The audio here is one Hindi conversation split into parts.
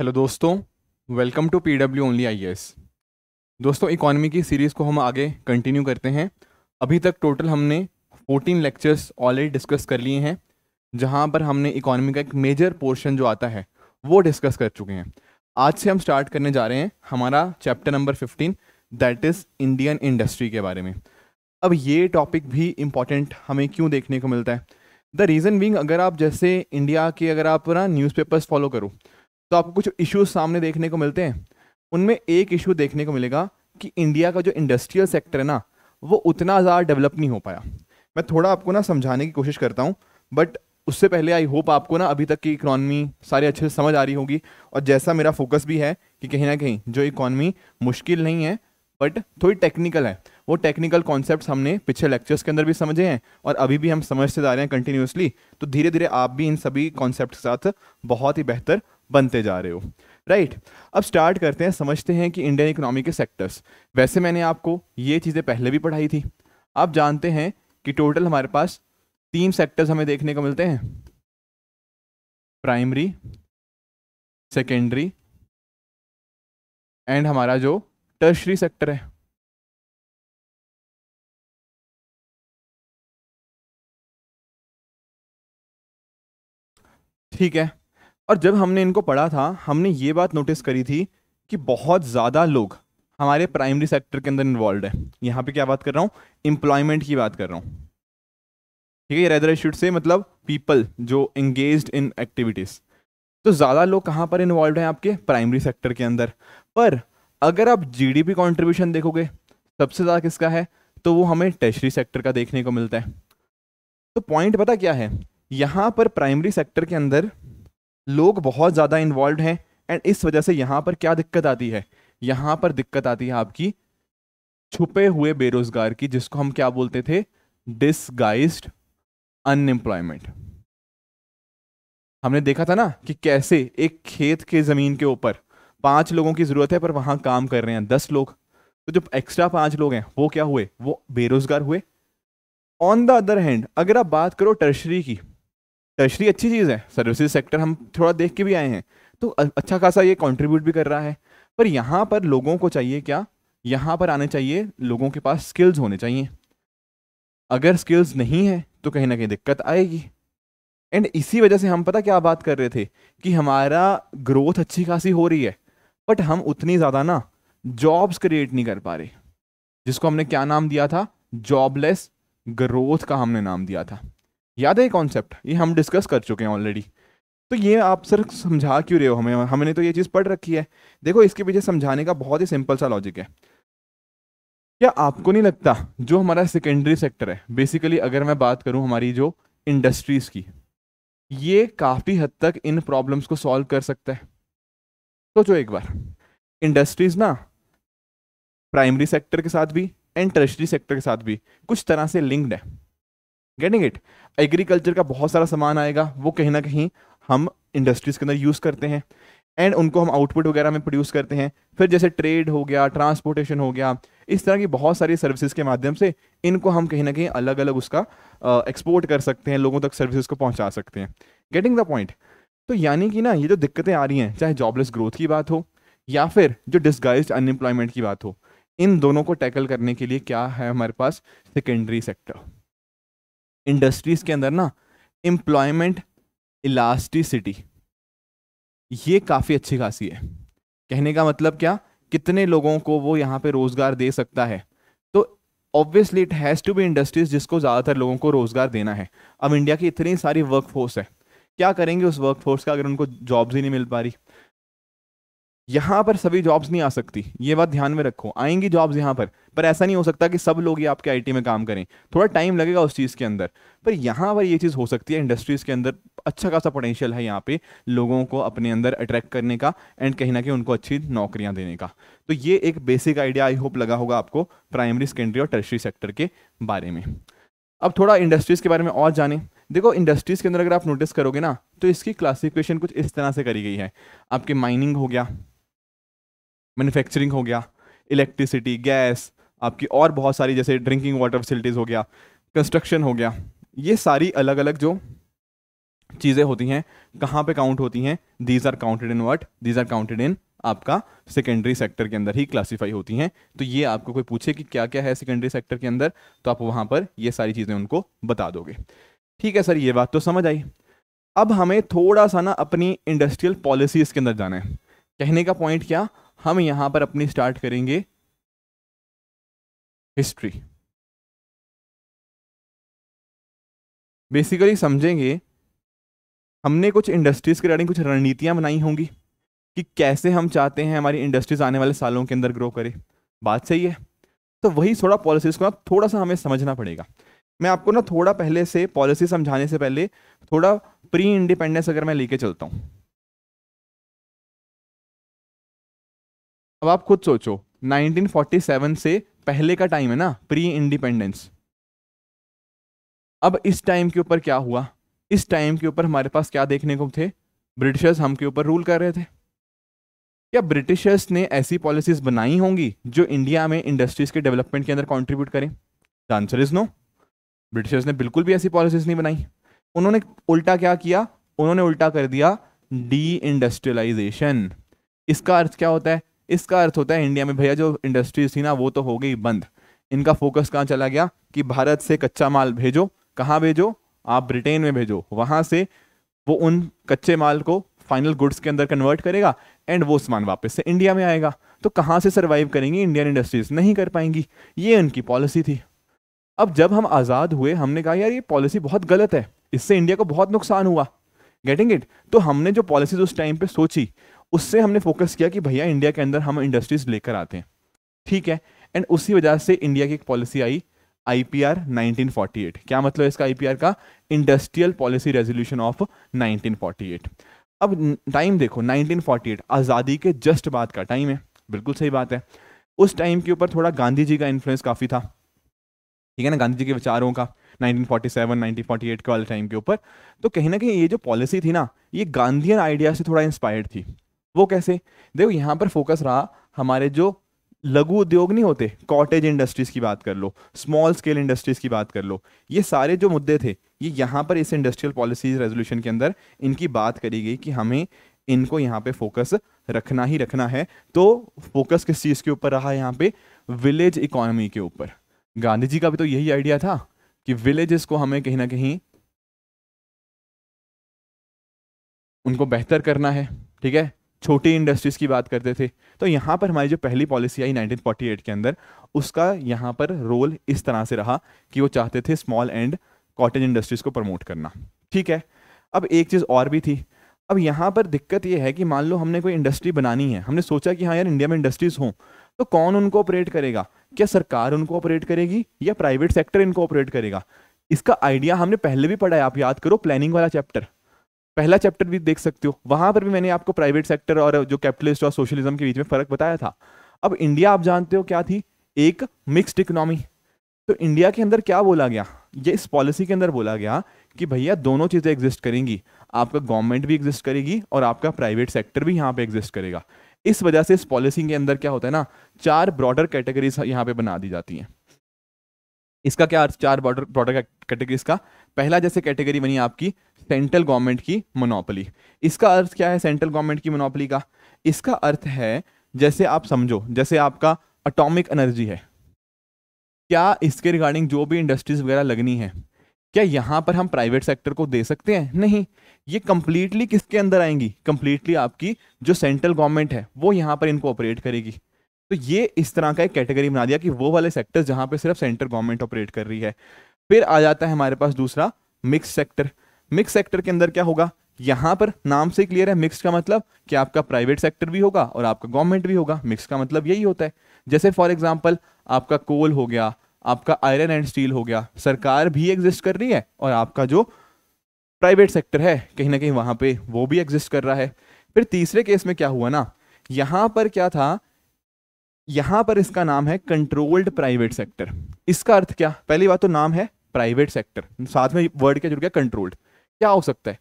हेलो दोस्तों welcome to P W only I S दोस्तों इकोनॉमी की सीरीज़ को हम आगे कंटिन्यू करते हैं अभी तक टोटल हमने 14 लेक्चर्स ऑलरेडी डिस्कस कर लिए हैं जहां पर हमने इकोनॉमी का एक मेजर पोर्शन जो आता है वो डिस्कस कर चुके हैं आज से हम स्टार्ट करने जा रहे हैं हमारा chapter number 15 that is Indian industry के बारे में अब ये टॉपिक भी इम्पॉर्टेंट हमें क्यों देखने को मिलता है द रीज़न बींग अगर आप जैसे इंडिया के अगर आप ना न्यूज़पेपर्स फॉलो करो तो आपको कुछ इश्यूज सामने देखने को मिलते हैं उनमें एक इशू देखने को मिलेगा कि इंडिया का जो इंडस्ट्रियल सेक्टर है ना वो उतना ज़्यादा डेवलप नहीं हो पाया मैं थोड़ा आपको ना समझाने की कोशिश करता हूँ बट उससे पहले आई होप आपको ना अभी तक की इकॉनमी सारी अच्छे से समझ आ रही होगी और जैसा मेरा फोकस भी है कि कहीं ना कहीं जो इकॉनमी मुश्किल नहीं है बट थोड़ी टेक्निकल है वो टेक्निकल कॉन्सेप्ट हमने पिछले लेक्चर्स के अंदर भी समझे हैं और अभी भी हम समझते जा रहे हैं कंटिन्यूसली तो धीरे धीरे आप भी इन सभी कॉन्सेप्ट के साथ बहुत ही बेहतर बनते जा रहे हो राइट right. अब स्टार्ट करते हैं समझते हैं कि इंडियन इकोनॉमी के सेक्टर्स वैसे मैंने आपको ये चीज़ें पहले भी पढ़ाई थी आप जानते हैं कि टोटल हमारे पास तीन सेक्टर्स हमें देखने को मिलते हैं प्राइमरी सेकेंडरी एंड हमारा जो टर्शरी सेक्टर है ठीक है और जब हमने इनको पढ़ा था हमने ये बात नोटिस करी थी कि बहुत ज़्यादा लोग हमारे प्राइमरी सेक्टर के अंदर इन्वॉल्व है यहाँ पे क्या बात कर रहा हूँ एम्प्लॉयमेंट की बात कर रहा हूँ ठीक है रेदर शुड से मतलब पीपल जो इंगेज इन एक्टिविटीज़ तो ज़्यादा लोग कहाँ पर इन्वॉल्व हैं आपके प्राइमरी सेक्टर के अंदर पर अगर आप जी डी देखोगे सबसे ज़्यादा किसका है तो वो हमें टेशरी सेक्टर का देखने को मिलता है तो पॉइंट पता क्या है यहाँ पर प्राइमरी सेक्टर के अंदर लोग बहुत ज़्यादा इन्वॉल्व हैं एंड इस वजह से यहाँ पर क्या दिक्कत आती है यहाँ पर दिक्कत आती है आपकी छुपे हुए बेरोजगार की जिसको हम क्या बोलते थे डिसगाइज्ड अनएम्प्लॉयमेंट हमने देखा था ना कि कैसे एक खेत के ज़मीन के ऊपर पांच लोगों की ज़रूरत है पर वहाँ काम कर रहे हैं दस लोग तो जो एक्स्ट्रा पांच लोग हैं वो क्या हुए वो बेरोजगार हुए ऑन द अदर हैंड अगर आप बात करो टर्शरी की टर्शरी अच्छी चीज़ है सर्विसेज सेक्टर हम थोड़ा देख के भी आए हैं तो अच्छा खासा ये कंट्रीब्यूट भी कर रहा है पर यहाँ पर लोगों को चाहिए क्या यहाँ पर आने चाहिए लोगों के पास स्किल्स होने चाहिए अगर स्किल्स नहीं है तो कहीं ना कहीं दिक्कत आएगी एंड इसी वजह से हम पता क्या बात कर रहे थे कि हमारा ग्रोथ अच्छी खासी हो रही है बट हम उतनी ज़्यादा ना जॉब्स क्रिएट नहीं कर पा रहे जिसको हमने क्या नाम दिया था जॉबलेस ग्रोथ का हमने नाम दिया था याद है कॉन्सेप्ट ये हम डिस्कस कर चुके हैं ऑलरेडी तो ये आप सर समझा क्यों रहे हो हमें हमने तो ये चीज़ पढ़ रखी है देखो इसके पीछे समझाने का बहुत ही सिंपल सा लॉजिक है क्या आपको नहीं लगता जो हमारा सेकेंडरी सेक्टर है बेसिकली अगर मैं बात करूं हमारी जो इंडस्ट्रीज़ की ये काफ़ी हद तक इन प्रॉब्लम्स को सॉल्व कर सकता है सोचो तो एक बार इंडस्ट्रीज़ ना प्राइमरी सेक्टर के साथ भी एंड टर्शरी सेक्टर के साथ भी कुछ तरह से लिंक्ड है गेटिंग इट एग्रीकल्चर का बहुत सारा सामान आएगा वो कहीं ना कहीं हम इंडस्ट्रीज़ के अंदर यूज़ करते हैं एंड उनको हम आउटपुट वगैरह में प्रोड्यूस करते हैं फिर जैसे ट्रेड हो गया ट्रांसपोर्टेशन हो गया इस तरह की बहुत सारी सर्विसेज के माध्यम से इनको हम कहीं ना कहीं अलग अलग उसका एक्सपोर्ट कर सकते हैं लोगों तक सर्विसेज को पहुंचा सकते हैं गेटिंग द पॉइंट तो यानी कि ना ये जो दिक्कतें आ रही हैं चाहे जॉबलेस ग्रोथ की बात हो या फिर जो डिस्गाइज अनएम्प्लॉयमेंट की बात हो इन दोनों को टैकल करने के लिए क्या है हमारे पास सेकेंडरी सेक्टर इंडस्ट्रीज के अंदर ना एम्प्लॉयमेंट इलास्टिसिटी ये काफ़ी अच्छी खासी है कहने का मतलब क्या कितने लोगों को वो यहाँ पे रोज़गार दे सकता है तो obviously it has to be industries जिसको ज़्यादातर लोगों को रोज़गार देना है अब इंडिया की इतनी सारी वर्क फोर्स है क्या करेंगे उस वर्क फोर्स का अगर उनको जॉब्स ही नहीं मिल पा रही यहाँ पर सभी जॉब्स नहीं आ सकती ये बात ध्यान में रखो आएंगी जॉब्स यहाँ पर पर ऐसा नहीं हो सकता कि सब लोग ये आपके आईटी में काम करें थोड़ा टाइम लगेगा उस चीज़ के अंदर पर यहाँ पर ये चीज़ हो सकती है इंडस्ट्रीज़ के अंदर अच्छा खासा पोटेंशियल है यहाँ पे लोगों को अपने अंदर अट्रैक्ट करने का एंड कहीं ना कहीं उनको अच्छी नौकरियाँ देने का तो ये एक बेसिक आइडिया आई होप लगा होगा आपको प्राइमरी सेकेंडरी और टर्सरी सेक्टर के बारे में अब थोड़ा इंडस्ट्रीज़ के बारे में और जाने देखो इंडस्ट्रीज़ के अंदर अगर आप नोटिस करोगे ना तो इसकी क्लासिफिकेशन कुछ इस तरह से करी गई है आपके माइनिंग हो गया मैन्युफैक्चरिंग हो गया इलेक्ट्रिसिटी गैस आपकी और बहुत सारी जैसे ड्रिंकिंग वाटर फैसिलिटीज़ हो गया कंस्ट्रक्शन हो गया ये सारी अलग अलग जो चीज़ें होती हैं कहाँ पे काउंट होती हैं दीज आर काउंटेड इन वर्ट दीज आर काउंटेड इन आपका सेकेंडरी सेक्टर के अंदर ही क्लासीफाई होती हैं तो ये आपको कोई पूछे कि क्या क्या है सेकेंडरी सेक्टर के अंदर तो आप वहाँ पर ये सारी चीज़ें उनको बता दोगे ठीक है सर ये बात तो समझ आई अब हमें थोड़ा सा ना अपनी इंडस्ट्रियल पॉलिसीज़ के अंदर जाना है कहने का पॉइंट क्या हम यहाँ पर अपनी स्टार्ट करेंगे हिस्ट्री बेसिकली समझेंगे हमने कुछ इंडस्ट्रीज़ के रिगार्डिंग कुछ रणनीतियां बनाई होंगी कि कैसे हम चाहते हैं हमारी इंडस्ट्रीज़ आने वाले सालों के अंदर ग्रो करे बात सही है तो वही थोड़ा पॉलिसीज़ को ना थोड़ा सा हमें समझना पड़ेगा मैं आपको ना थोड़ा पहले से पॉलिसी समझाने से पहले थोड़ा प्री इंडिपेंडेंस अगर मैं लेके चलता हूँ अब आप खुद सोचो 1947 से पहले का टाइम है ना प्री इंडिपेंडेंस अब इस टाइम के ऊपर क्या हुआ इस टाइम के ऊपर हमारे पास क्या देखने को थे ब्रिटिशर्स हम के ऊपर रूल कर रहे थे क्या ब्रिटिशर्स ने ऐसी पॉलिसीज बनाई होंगी जो इंडिया में इंडस्ट्रीज के डेवलपमेंट के अंदर कॉन्ट्रीब्यूट करें the answer is no Britishers ने बिल्कुल भी ऐसी पॉलिसीज नहीं बनाई उन्होंने उल्टा क्या किया उन्होंने उल्टा कर दिया डी इंडस्ट्रियलाइजेशन इसका अर्थ क्या होता है इसका अर्थ होता है इंडिया में भैया जो इंडस्ट्रीज थी ना वो तो हो गई बंद इनका फोकस कहाँ चला गया कि भारत से कच्चा माल भेजो कहाँ भेजो आप ब्रिटेन में भेजो वहाँ से वो उन कच्चे माल को फाइनल गुड्स के अंदर कन्वर्ट करेगा एंड वो सामान वापस से इंडिया में आएगा तो कहाँ से सर्वाइव करेंगी इंडियन इंडस्ट्रीज नहीं कर पाएंगी ये उनकी पॉलिसी थी अब जब हम आज़ाद हुए हमने कहा यार ये पॉलिसी बहुत गलत है इससे इंडिया को बहुत नुकसान हुआ गेटिंग इट तो हमने जो पॉलिसीज उस टाइम पे सोची उससे हमने फोकस किया कि भैया इंडिया के अंदर हम इंडस्ट्रीज लेकर आते हैं ठीक है एंड उसी वजह से इंडिया की एक policy I I P R nineteen forty eight क्या मतलब इसका आई पी आर का industrial policy resolution of nineteen forty eight अब टाइम देखो नाइनटीन फोर्टी एट आज़ादी के जस्ट बाद का टाइम है बिल्कुल सही बात है उस टाइम के ऊपर थोड़ा गांधी जी का इन्फ्लुएंस काफ़ी था ठीक है ना गांधी जी के विचारों का 1947, 1948 के वाले टाइम के ऊपर तो कहीं ना कहीं ये जो पॉलिसी थी ना ये गांधीयन आइडिया से थोड़ा इंस्पायर्ड थी वो कैसे देखो यहाँ पर फोकस रहा हमारे जो लघु उद्योग नहीं होते कॉटेज इंडस्ट्रीज की बात कर लो स्मॉल स्केल इंडस्ट्रीज की बात कर लो ये सारे जो मुद्दे थे ये यहाँ पर इस इंडस्ट्रियल पॉलिसीज रेजोल्यूशन के अंदर इनकी बात करी गई कि हमें इनको यहाँ पे फोकस रखना ही रखना है तो फोकस किस चीज़ के ऊपर रहा यहाँ पे विलेज इकोनॉमी के ऊपर गांधी जी का भी तो यही आइडिया था कि विलेजेस को हमें कहीं ना कहीं उनको बेहतर करना है ठीक है छोटी इंडस्ट्रीज़ की बात करते थे तो यहाँ पर हमारी जो पहली पॉलिसी आई 1948 के अंदर उसका यहाँ पर रोल इस तरह से रहा कि वो चाहते थे स्मॉल एंड कॉटेज इंडस्ट्रीज़ को प्रमोट करना ठीक है अब एक चीज़ और भी थी अब यहाँ पर दिक्कत ये है कि मान लो हमने कोई इंडस्ट्री बनानी है हमने सोचा कि हाँ यार इंडिया में इंडस्ट्रीज़ हों तो कौन उनको ऑपरेट करेगा क्या सरकार उनको ऑपरेट करेगी या प्राइवेट सेक्टर इनको ऑपरेट करेगा इसका आइडिया हमने पहले भी पढ़ा है आप याद करो प्लानिंग वाला चैप्टर पहला चैप्टर भी देख सकते हो वहां पर भी मैंने आपको प्राइवेट सेक्टर और जो कैपिटलिस्ट और सोशलिज्म के बीच में फर्क बताया था अब इंडिया आप जानते हो क्या थी एक मिक्स्ड इकोनॉमी तो इंडिया के अंदर क्या बोला गया ये इस पॉलिसी के अंदर बोला गया कि भैया दोनों चीज़ें एग्जिस्ट करेंगी आपका गवर्नमेंट भी एग्जिस्ट करेगी और आपका प्राइवेट सेक्टर भी यहाँ पे एग्जिस्ट करेगा इस वजह से इस पॉलिसी के अंदर क्या होता है ना चार ब्रॉडर कैटेगरीज यहाँ पे बना दी जाती हैं इसका क्या चार ब्रॉडर ब्रॉडर कैटेगरीज का पहला जैसे कैटेगरी बनी आपकी सेंट्रल गवर्नमेंट की मोनोपली इसका अर्थ क्या है सेंट्रल गवर्नमेंट की मोनोपली का इसका अर्थ है जैसे आप समझो जैसे आपका अटोमिक एनर्जी है क्या इसके रिगार्डिंग जो भी इंडस्ट्रीज वगैरह लगनी है क्या यहाँ पर हम प्राइवेट सेक्टर को दे सकते हैं नहीं ये कम्प्लीटली किसके अंदर आएंगी कम्प्लीटली आपकी जो सेंट्रल गवर्नमेंट है वो यहाँ पर इनको ऑपरेट करेगी तो ये इस तरह का एक कैटेगरी बना दिया कि वो वाले सेक्टर्स जहाँ पे सिर्फ सेंट्रल गवर्नमेंट ऑपरेट कर रही है फिर आ जाता है हमारे पास दूसरा मिक्स सेक्टर मिक्स सेक्टर के अंदर क्या होगा यहां पर नाम से क्लियर है मिक्स का मतलब कि आपका प्राइवेट सेक्टर भी होगा और आपका गवर्नमेंट भी होगा मिक्स का मतलब यही होता है जैसे फॉर एग्जाम्पल आपका कोल हो गया आपका आयरन एंड स्टील हो गया सरकार भी एग्जिस्ट कर रही है और आपका जो प्राइवेट सेक्टर है कहीं ना कहीं वहां पे वो भी एग्जिस्ट कर रहा है फिर तीसरे केस में क्या हुआ ना यहां पर क्या था यहां पर इसका नाम है कंट्रोल्ड प्राइवेट सेक्टर इसका अर्थ क्या पहली बात तो नाम है प्राइवेट सेक्टर साथ में वर्ड क्या जुड़ गया कंट्रोल्ड क्या हो सकता है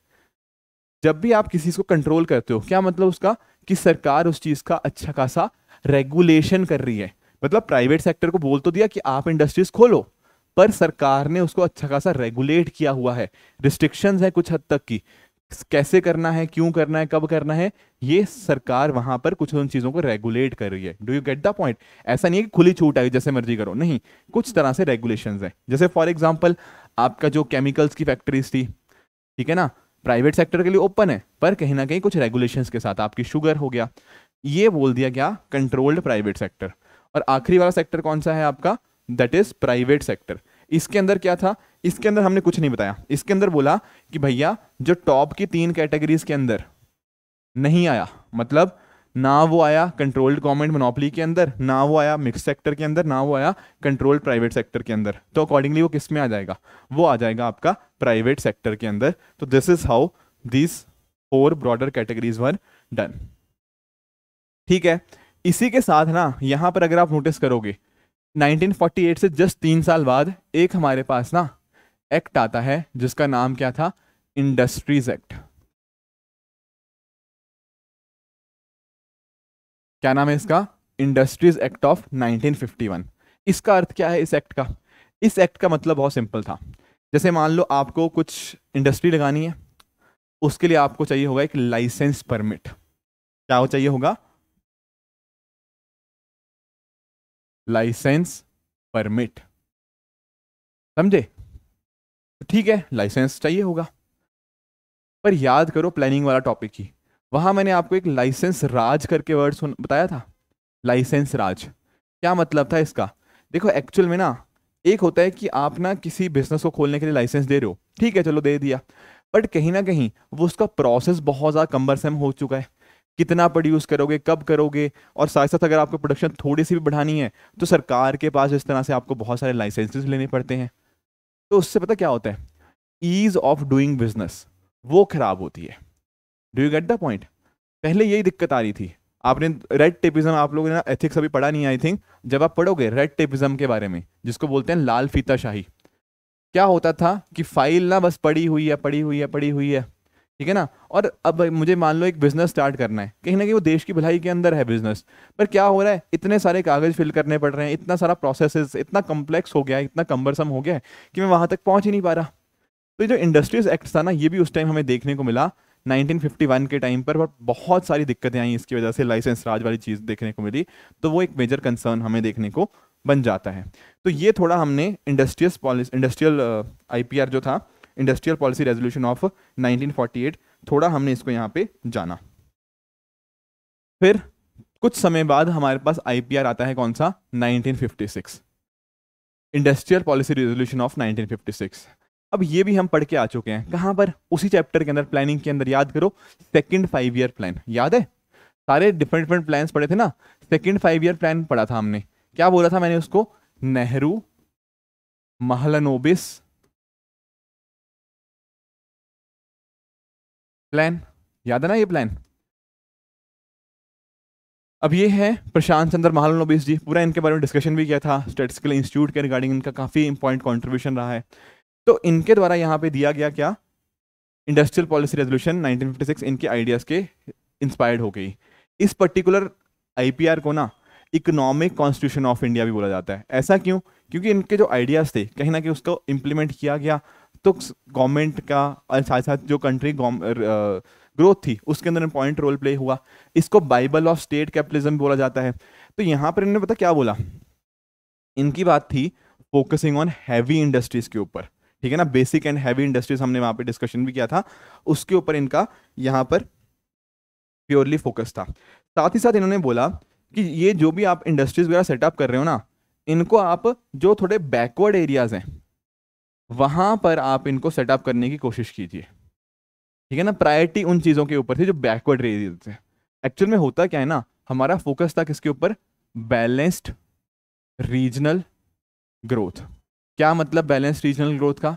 जब भी आप किसी को कंट्रोल करते हो क्या मतलब उसका कि सरकार उस चीज का अच्छा खासा रेगुलेशन कर रही है मतलब प्राइवेट सेक्टर को बोल तो दिया कि आप इंडस्ट्रीज खोलो पर सरकार ने उसको अच्छा खासा रेगुलेट किया हुआ है रिस्ट्रिक्शंस है कुछ हद तक की कैसे करना है क्यों करना है कब करना है ये सरकार वहां पर कुछ उन चीजों को रेगुलेट कर रही है do you get the point ऐसा नहीं है कि खुली छूट आई जैसे मर्जी करो नहीं कुछ तरह से रेगुलेशन है जैसे फॉर एग्जाम्पल आपका जो केमिकल्स की फैक्ट्रीज थी ठीक है ना प्राइवेट सेक्टर के लिए ओपन है पर कहीं ना कहीं कुछ रेगुलेशन के साथ आपकी शुगर हो गया ये बोल दिया गया कंट्रोल्ड प्राइवेट सेक्टर और आखिरी वाला सेक्टर कौन सा है आपका दैट इज प्राइवेट सेक्टर इसके अंदर क्या था इसके अंदर हमने कुछ नहीं बताया इसके अंदर बोला कि भैया जो टॉप की तीन कैटेगरीज के अंदर नहीं आया मतलब ना वो आया कंट्रोल्ड गवर्नमेंट मोनोपली के अंदर ना वो आया मिक्स सेक्टर के अंदर ना वो आया कंट्रोल्ड प्राइवेट सेक्टर के अंदर तो अकॉर्डिंगली वो किस में आ जाएगा वो आ जाएगा आपका प्राइवेट सेक्टर के अंदर तो this is how this four broader categories were done ठीक है इसी के साथ ना यहां पर अगर आप नोटिस करोगे 1948 से जस्ट तीन साल बाद एक हमारे पास ना एक्ट आता है जिसका नाम क्या था इंडस्ट्रीज एक्ट क्या नाम है इसका इंडस्ट्रीज एक्ट ऑफ 1951 इसका अर्थ क्या है इस एक्ट का इस एक्ट का मतलब बहुत सिंपल था जैसे मान लो आपको कुछ इंडस्ट्री लगानी है उसके लिए आपको चाहिए होगा एक लाइसेंस परमिट क्या हो चाहिए होगा लाइसेंस परमिट समझे तो ठीक है लाइसेंस चाहिए होगा पर याद करो प्लानिंग वाला टॉपिक ही वहां मैंने आपको एक लाइसेंस राज करके वर्ड बताया था लाइसेंस राज क्या मतलब था इसका देखो एक्चुअल में ना एक होता है कि आप ना किसी बिजनेस को खोलने के लिए लाइसेंस दे रहे हो ठीक है चलो दे दिया बट कहीं ना कहीं वो उसका प्रोसेस बहुत ज़्यादा कम्बरसम हो चुका है कितना प्रोड्यूस करोगे कब करोगे और साथ साथ अगर आपको प्रोडक्शन थोड़ी सी भी बढ़ानी है तो सरकार के पास इस तरह से आपको बहुत सारे लाइसेंसेस लेने पड़ते हैं तो उससे पता क्या होता है ईज ऑफ डूइंग बिजनेस वो खराब होती है do you get the point पहले यही दिक्कत आ रही थी आपने रेड टेपिज्म आप लोगों ने ना एथिक्स अभी पढ़ा नहीं आई थिंक जब आप पढ़ोगे रेड टेपिज्म के बारे में जिसको बोलते हैं लाल फीता शाही क्या होता था कि फाइल ना बस पड़ी हुई है पड़ी हुई है पड़ी हुई है ठीक है ना और अब मुझे मान लो एक बिजनेस स्टार्ट करना है कहीं ना कहीं वो देश की भलाई के अंदर है बिजनेस पर क्या हो रहा है इतने सारे कागज फिल करने पड़ रहे हैं इतना सारा प्रोसेस इतना कम्प्लेक्स हो गया है इतना कम्बरसम हो गया है कि मैं वहाँ तक पहुँच ही नहीं पा रहा तो जो इंडस्ट्रीज एक्ट था ना ये भी उस टाइम हमें देखने को मिला 1951 के टाइम पर बहुत सारी दिक्कतें आई इसकी वजह से लाइसेंस राज वाली चीज़ देखने को मिली तो वो एक मेजर कंसर्न हमें देखने को बन जाता है तो ये थोड़ा हमने इंडस्ट्रियल पॉलिस इंडस्ट्रियल आईपीआर जो था इंडस्ट्रियल पॉलिसी रेजोल्यूशन ऑफ 1948 थोड़ा हमने इसको यहाँ पे जाना फिर कुछ समय बाद हमारे पास आईपीआर आता है कौन सा 1956 इंडस्ट्रियल पॉलिसी रेजोल्यूशन ऑफ 1956 अब ये भी हम पढ़ के आ चुके हैं कहाँ पर उसी चैप्टर के अंदर प्लानिंग के अंदर याद करो सेकेंड फाइव ईयर प्लान याद है सारे डिफरेंट डिफरेंट प्लान पढ़े थे ना सेकेंड फाइव ईयर प्लान पढ़ा था हमने क्या बोला था मैंने उसको नेहरू महलनोबिस प्लान याद है ना ये प्लान अब ये है प्रशांत चंद्र महाल नोबीस जी पूरा इनके बारे में डिस्कशन भी किया था स्टेटिस्टिकल इंस्टीट्यूट के रिगार्डिंग इनका काफ़ी इंपॉइंट कॉन्ट्रीब्यूशन रहा है तो इनके द्वारा यहाँ पे दिया गया क्या इंडस्ट्रियल पॉलिसी रेजोल्यूशन 1956 इनके आइडियाज़ के इंस्पायर्ड हो गई इस पर्टिकुलर आईपीआर को ना इकोनॉमिक कॉन्स्टिट्यूशन ऑफ इंडिया भी बोला जाता है ऐसा क्यों क्योंकि इनके जो आइडियाज़ थे कहीं ना कहीं उसको इम्प्लीमेंट किया गया तो गवर्नमेंट का और साथ साथ जो कंट्री ग्रोथ uh, थी उसके अंदर इंपॉइंट रोल प्ले हुआ इसको बाइबल ऑफ स्टेट कैपिटलिज्म बोला जाता है तो यहाँ पर इन्होंने पता क्या बोला इनकी बात थी फोकसिंग ऑन हैवी इंडस्ट्रीज के ऊपर ठीक है ना बेसिक एंड हैवी इंडस्ट्रीज हमने वहाँ पे डिस्कशन भी किया था उसके ऊपर इनका यहाँ पर प्योरली फोकस था साथ ही साथ इन्होंने बोला कि ये जो भी आप इंडस्ट्रीज वगैरह सेटअप कर रहे हो ना इनको आप जो थोड़े बैकवर्ड एरियाज हैं वहां पर आप इनको सेटअप करने की कोशिश कीजिए ठीक है ना प्रायोरिटी उन चीज़ों के ऊपर थी जो बैकवर्ड रीजन थे एक्चुअल में होता क्या है ना हमारा फोकस था किसके ऊपर बैलेंस्ड रीजनल ग्रोथ क्या मतलब बैलेंस रीजनल ग्रोथ का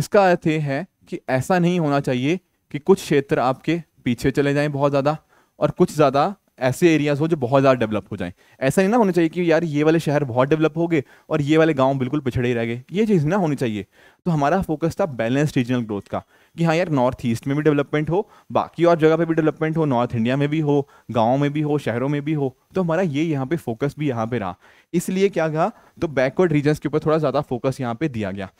इसका अर्थ ये है कि ऐसा नहीं होना चाहिए कि कुछ क्षेत्र आपके पीछे चले जाएं बहुत ज़्यादा और कुछ ज़्यादा ऐसे एरियाज हो जो बहुत ज़्यादा डेवलप हो जाएं ऐसा नहीं ना होना चाहिए कि यार ये वाले शहर बहुत डेवलप हो गए और ये वाले गांव बिल्कुल पिछड़े ही रह गए ये चीज़ ना होनी चाहिए तो हमारा फोकस था बैलेंस रीजनल ग्रोथ का कि हाँ यार नॉर्थ ईस्ट में भी डेवलपमेंट हो बाकी और जगह पे भी डेवलपमेंट हो नॉर्थ इंडिया में भी हो गाँव में भी हो शहरों में भी हो तो हमारा ये यहाँ पे फोकस भी यहाँ पे रहा इसलिए क्या कहा तो बैकवर्ड रीजन्स के ऊपर थोड़ा ज़्यादा फोकस यहाँ पे दिया गया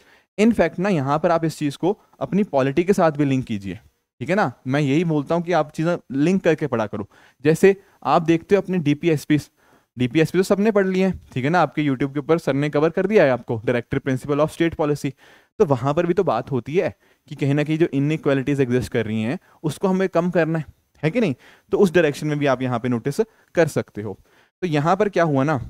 इनफैक्ट ना यहाँ पर आप इस चीज़ को अपनी पॉलिटी के साथ भी लिंक कीजिए ठीक है ना मैं यही बोलता हूँ कि आप चीज़ें लिंक करके पढ़ा करो जैसे आप देखते हो अपने D P S P's D P S P तो सबने पढ़ लिए हैं ठीक है ना आपके यूट्यूब के ऊपर सर ने कवर कर दिया है आपको director principle of state policy तो वहाँ पर भी तो बात होती है कि कहीं ना कहीं जो इनक्वालिटीज एग्जिस्ट कर रही हैं उसको हमें कम करना है है कि नहीं तो उस डायरेक्शन में भी आप यहाँ पे नोटिस कर सकते हो तो यहाँ पर क्या हुआ ना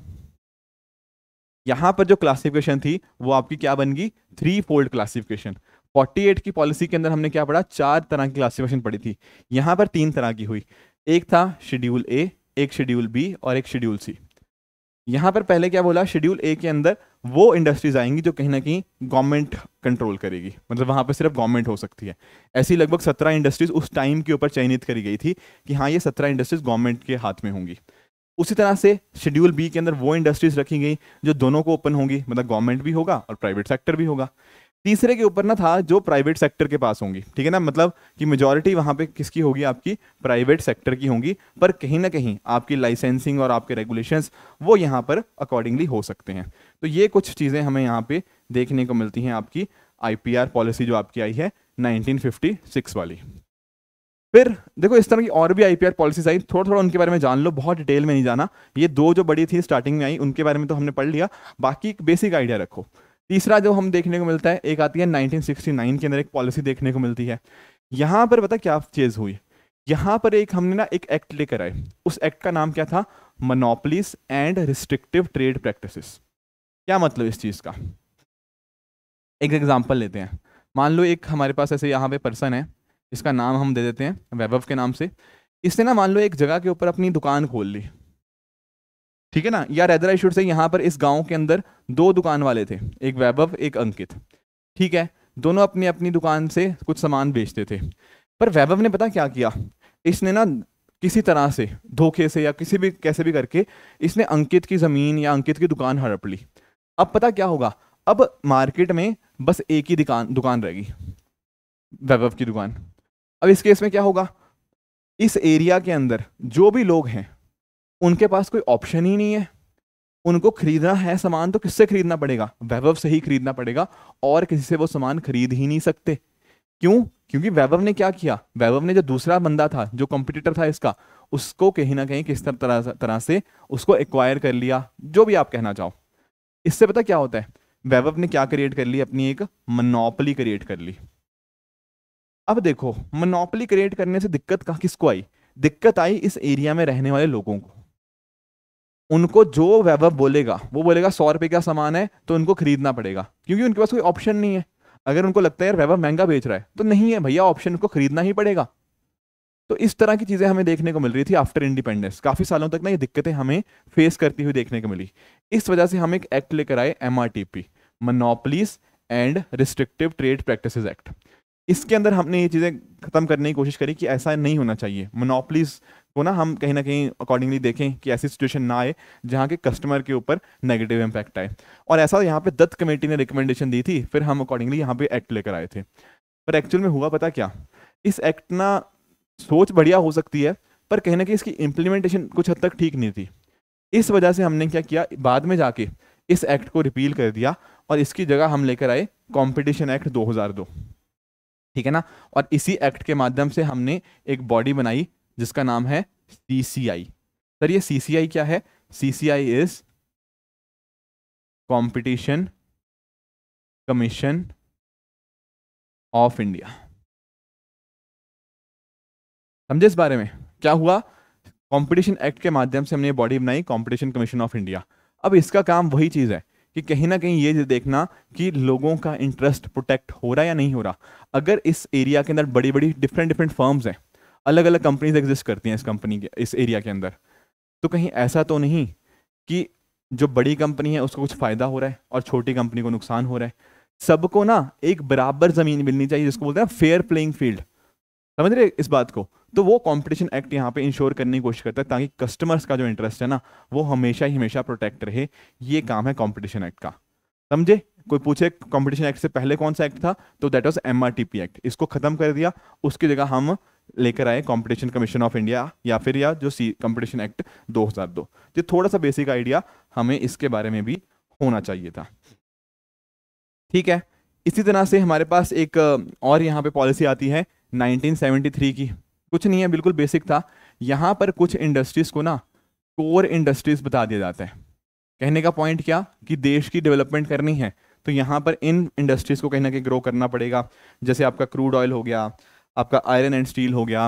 यहाँ पर जो क्लासिफिकेशन थी वो आपकी क्या बन गई थ्री फोल्ड क्लासिफिकेशन 48 की पॉलिसी के अंदर हमने क्या पढ़ा चार तरह की क्लासिफिकेशन पढ़ी थी यहाँ पर तीन तरह की हुई एक था शेड्यूल ए एक शेड्यूल बी और एक शेड्यूल सी यहाँ पर पहले क्या बोला शेड्यूल ए के अंदर वो इंडस्ट्रीज आएंगी जो कहीं ना कहीं गवर्नमेंट कंट्रोल करेगी मतलब वहाँ पर सिर्फ गवर्नमेंट हो सकती है ऐसी लगभग सत्रह इंडस्ट्रीज उस टाइम के ऊपर चयनित करी गई थी कि हाँ ये सत्रह इंडस्ट्रीज गवर्नमेंट के हाथ में होंगी उसी तरह से शेड्यूल बी के अंदर वो इंडस्ट्रीज रखी गई जो दोनों को ओपन होंगी मतलब गवर्नमेंट भी होगा और प्राइवेट सेक्टर भी होगा तीसरे के ऊपर ना था जो प्राइवेट सेक्टर के पास होंगी ठीक है ना मतलब कि मेजोरिटी वहाँ पे किसकी होगी आपकी प्राइवेट सेक्टर की होंगी पर कहीं ना कहीं आपकी लाइसेंसिंग और आपके रेगुलेशंस वो यहाँ पर अकॉर्डिंगली हो सकते हैं तो ये कुछ चीज़ें हमें यहाँ पे देखने को मिलती हैं आपकी आईपीआर पॉलिसी जो आपकी आई है नाइनटीन वाली फिर देखो इस तरह की और भी आईपीआर पॉलिसीज आई थोड़ा थोड़ा उनके बारे में जान लो बहुत डिटेल में नहीं जाना ये दो जो बड़ी थी स्टार्टिंग में आई उनके बारे में तो हमने पढ़ लिया बाकी एक बेसिक आइडिया रखो तीसरा जो हम देखने को मिलता है एक आती है 1969 के अंदर एक पॉलिसी देखने को मिलती है यहाँ पर पता क्या चीज़ हुई यहाँ पर एक हमने ना एक एक्ट लेकर आए उस एक्ट का नाम क्या था monopolies and restrictive trade practice क्या मतलब इस चीज़ का एक एग्जाम्पल लेते हैं मान लो एक हमारे पास ऐसे यहाँ पे पर्सन है इसका नाम हम दे देते हैं वैभव के नाम से इसने ना मान लो एक जगह के ऊपर अपनी दुकान खोल ली ठीक है ना या रेदर आई शुड से यहाँ पर इस गांव के अंदर दो दुकान वाले थे एक वैभव एक अंकित ठीक है दोनों अपनी अपनी दुकान से कुछ सामान बेचते थे पर वैभव ने पता क्या किया इसने ना किसी तरह से धोखे से या किसी भी कैसे भी करके इसने अंकित की ज़मीन या अंकित की दुकान हड़प ली अब पता क्या होगा अब मार्केट में बस एक ही दुकान दुकान रहेगी वैभव की दुकान अब इस केस में क्या होगा इस एरिया के अंदर जो भी लोग हैं उनके पास कोई ऑप्शन ही नहीं है उनको खरीदना है सामान तो किससे खरीदना पड़ेगा वैभव से ही खरीदना पड़ेगा और किसी से वो सामान खरीद ही नहीं सकते क्यों क्योंकि वैभव ने क्या किया वैभव ने जो दूसरा बंदा था जो कॉम्पिटिटर था इसका उसको कहीं ना कहीं किस तरह तरह से उसको एक्वायर कर लिया जो भी आप कहना चाहो इससे पता क्या होता है वैभव ने क्या क्रिएट कर ली अपनी एक मनोपली क्रिएट कर ली अब देखो मनोपली क्रिएट करने से दिक्कत कहा किसको आई दिक्कत आई इस एरिया में रहने वाले लोगों को उनको जो वैभव बोलेगा वो बोलेगा सौ रुपए का सामान है तो उनको खरीदना पड़ेगा क्योंकि उनके पास कोई ऑप्शन नहीं है अगर उनको लगता है यार वैभव महंगा बेच रहा है तो नहीं है भैया ऑप्शन उनको खरीदना ही पड़ेगा तो इस तरह की चीज़ें हमें देखने को मिल रही थी आफ्टर इंडिपेंडेंस काफ़ी सालों तक ना ये दिक्कतें हमें फेस करती हुई देखने को मिली इस वजह से हम एक एक्ट लेकर आए M R T P monopolies and restrictive trade practice act इसके अंदर हमने ये चीज़ें खत्म करने की कोशिश करी कि ऐसा नहीं होना चाहिए मनोपलिस को ना हम कहीं ना कहीं अकॉर्डिंगली देखें कि ऐसी सिचुएशन ना आए जहाँ के कस्टमर के ऊपर नेगेटिव इम्पैक्ट आए और ऐसा यहाँ पे दत्त कमेटी ने रिकमेंडेशन दी थी फिर हम अकॉर्डिंगली यहाँ पे एक्ट लेकर आए थे पर एक्चुअल में हुआ पता क्या इस एक्ट ना सोच बढ़िया हो सकती है पर कहीं ना कहीं इसकी इम्प्लीमेंटेशन कुछ हद तक ठीक नहीं थी इस वजह से हमने क्या किया बाद में जाके इस एक्ट को रिपील कर दिया और इसकी जगह हम लेकर आए कॉम्पिटिशन एक्ट दो ठीक है ना और इसी एक्ट के माध्यम से हमने एक बॉडी बनाई जिसका नाम है सी सी आई सर ये सी सी आई क्या है C C I is competition commission of India समझे इस बारे में क्या हुआ कंपटीशन एक्ट के माध्यम से हमने ये बॉडी बनाई कंपटीशन कमीशन ऑफ इंडिया अब इसका काम वही चीज़ है कि कहीं ना कहीं ये देखना कि लोगों का इंटरेस्ट प्रोटेक्ट हो रहा या नहीं हो रहा अगर इस एरिया के अंदर बड़ी बड़ी डिफरेंट डिफरेंट फर्म्स हैं अलग अलग कंपनीज एग्जिस्ट करती हैं इस कंपनी के इस एरिया के अंदर तो कहीं ऐसा तो नहीं कि जो बड़ी कंपनी है उसको कुछ फ़ायदा हो रहा है और छोटी कंपनी को नुकसान हो रहा है सबको ना एक बराबर ज़मीन मिलनी चाहिए जिसको बोलते हैं फेयर प्लेइंग फील्ड समझ रहे इस बात को तो वो कंपटीशन एक्ट यहाँ पे इंश्योर करने की कोशिश करता है ताकि कस्टमर्स का जो इंटरेस्ट है ना वो हमेशा ही हमेशा प्रोटेक्ट रहे ये काम है कंपटीशन एक्ट का समझे कोई पूछे कंपटीशन एक्ट से पहले कौन सा एक्ट था तो दैट वॉज एम एक्ट इसको खत्म कर दिया उसकी जगह हम लेकर आए कंपटीशन कमीशन ऑफ इंडिया या फिर या जो सी कंपटीशन एक्ट 2002 ये थोड़ा सा बेसिक आइडिया हमें इसके बारे में भी होना चाहिए था ठीक है इसी तरह से हमारे पास एक और यहाँ पे पॉलिसी आती है 1973 की कुछ नहीं है बिल्कुल बेसिक था यहाँ पर कुछ इंडस्ट्रीज़ को ना कोर इंडस्ट्रीज़ बता दिया जाता है कहने का पॉइंट क्या कि देश की डेवलपमेंट करनी है तो यहाँ पर इन इंडस्ट्रीज़ को कहीं ना कहीं ग्रो करना पड़ेगा जैसे आपका क्रूड ऑयल हो गया आपका आयरन एंड स्टील हो गया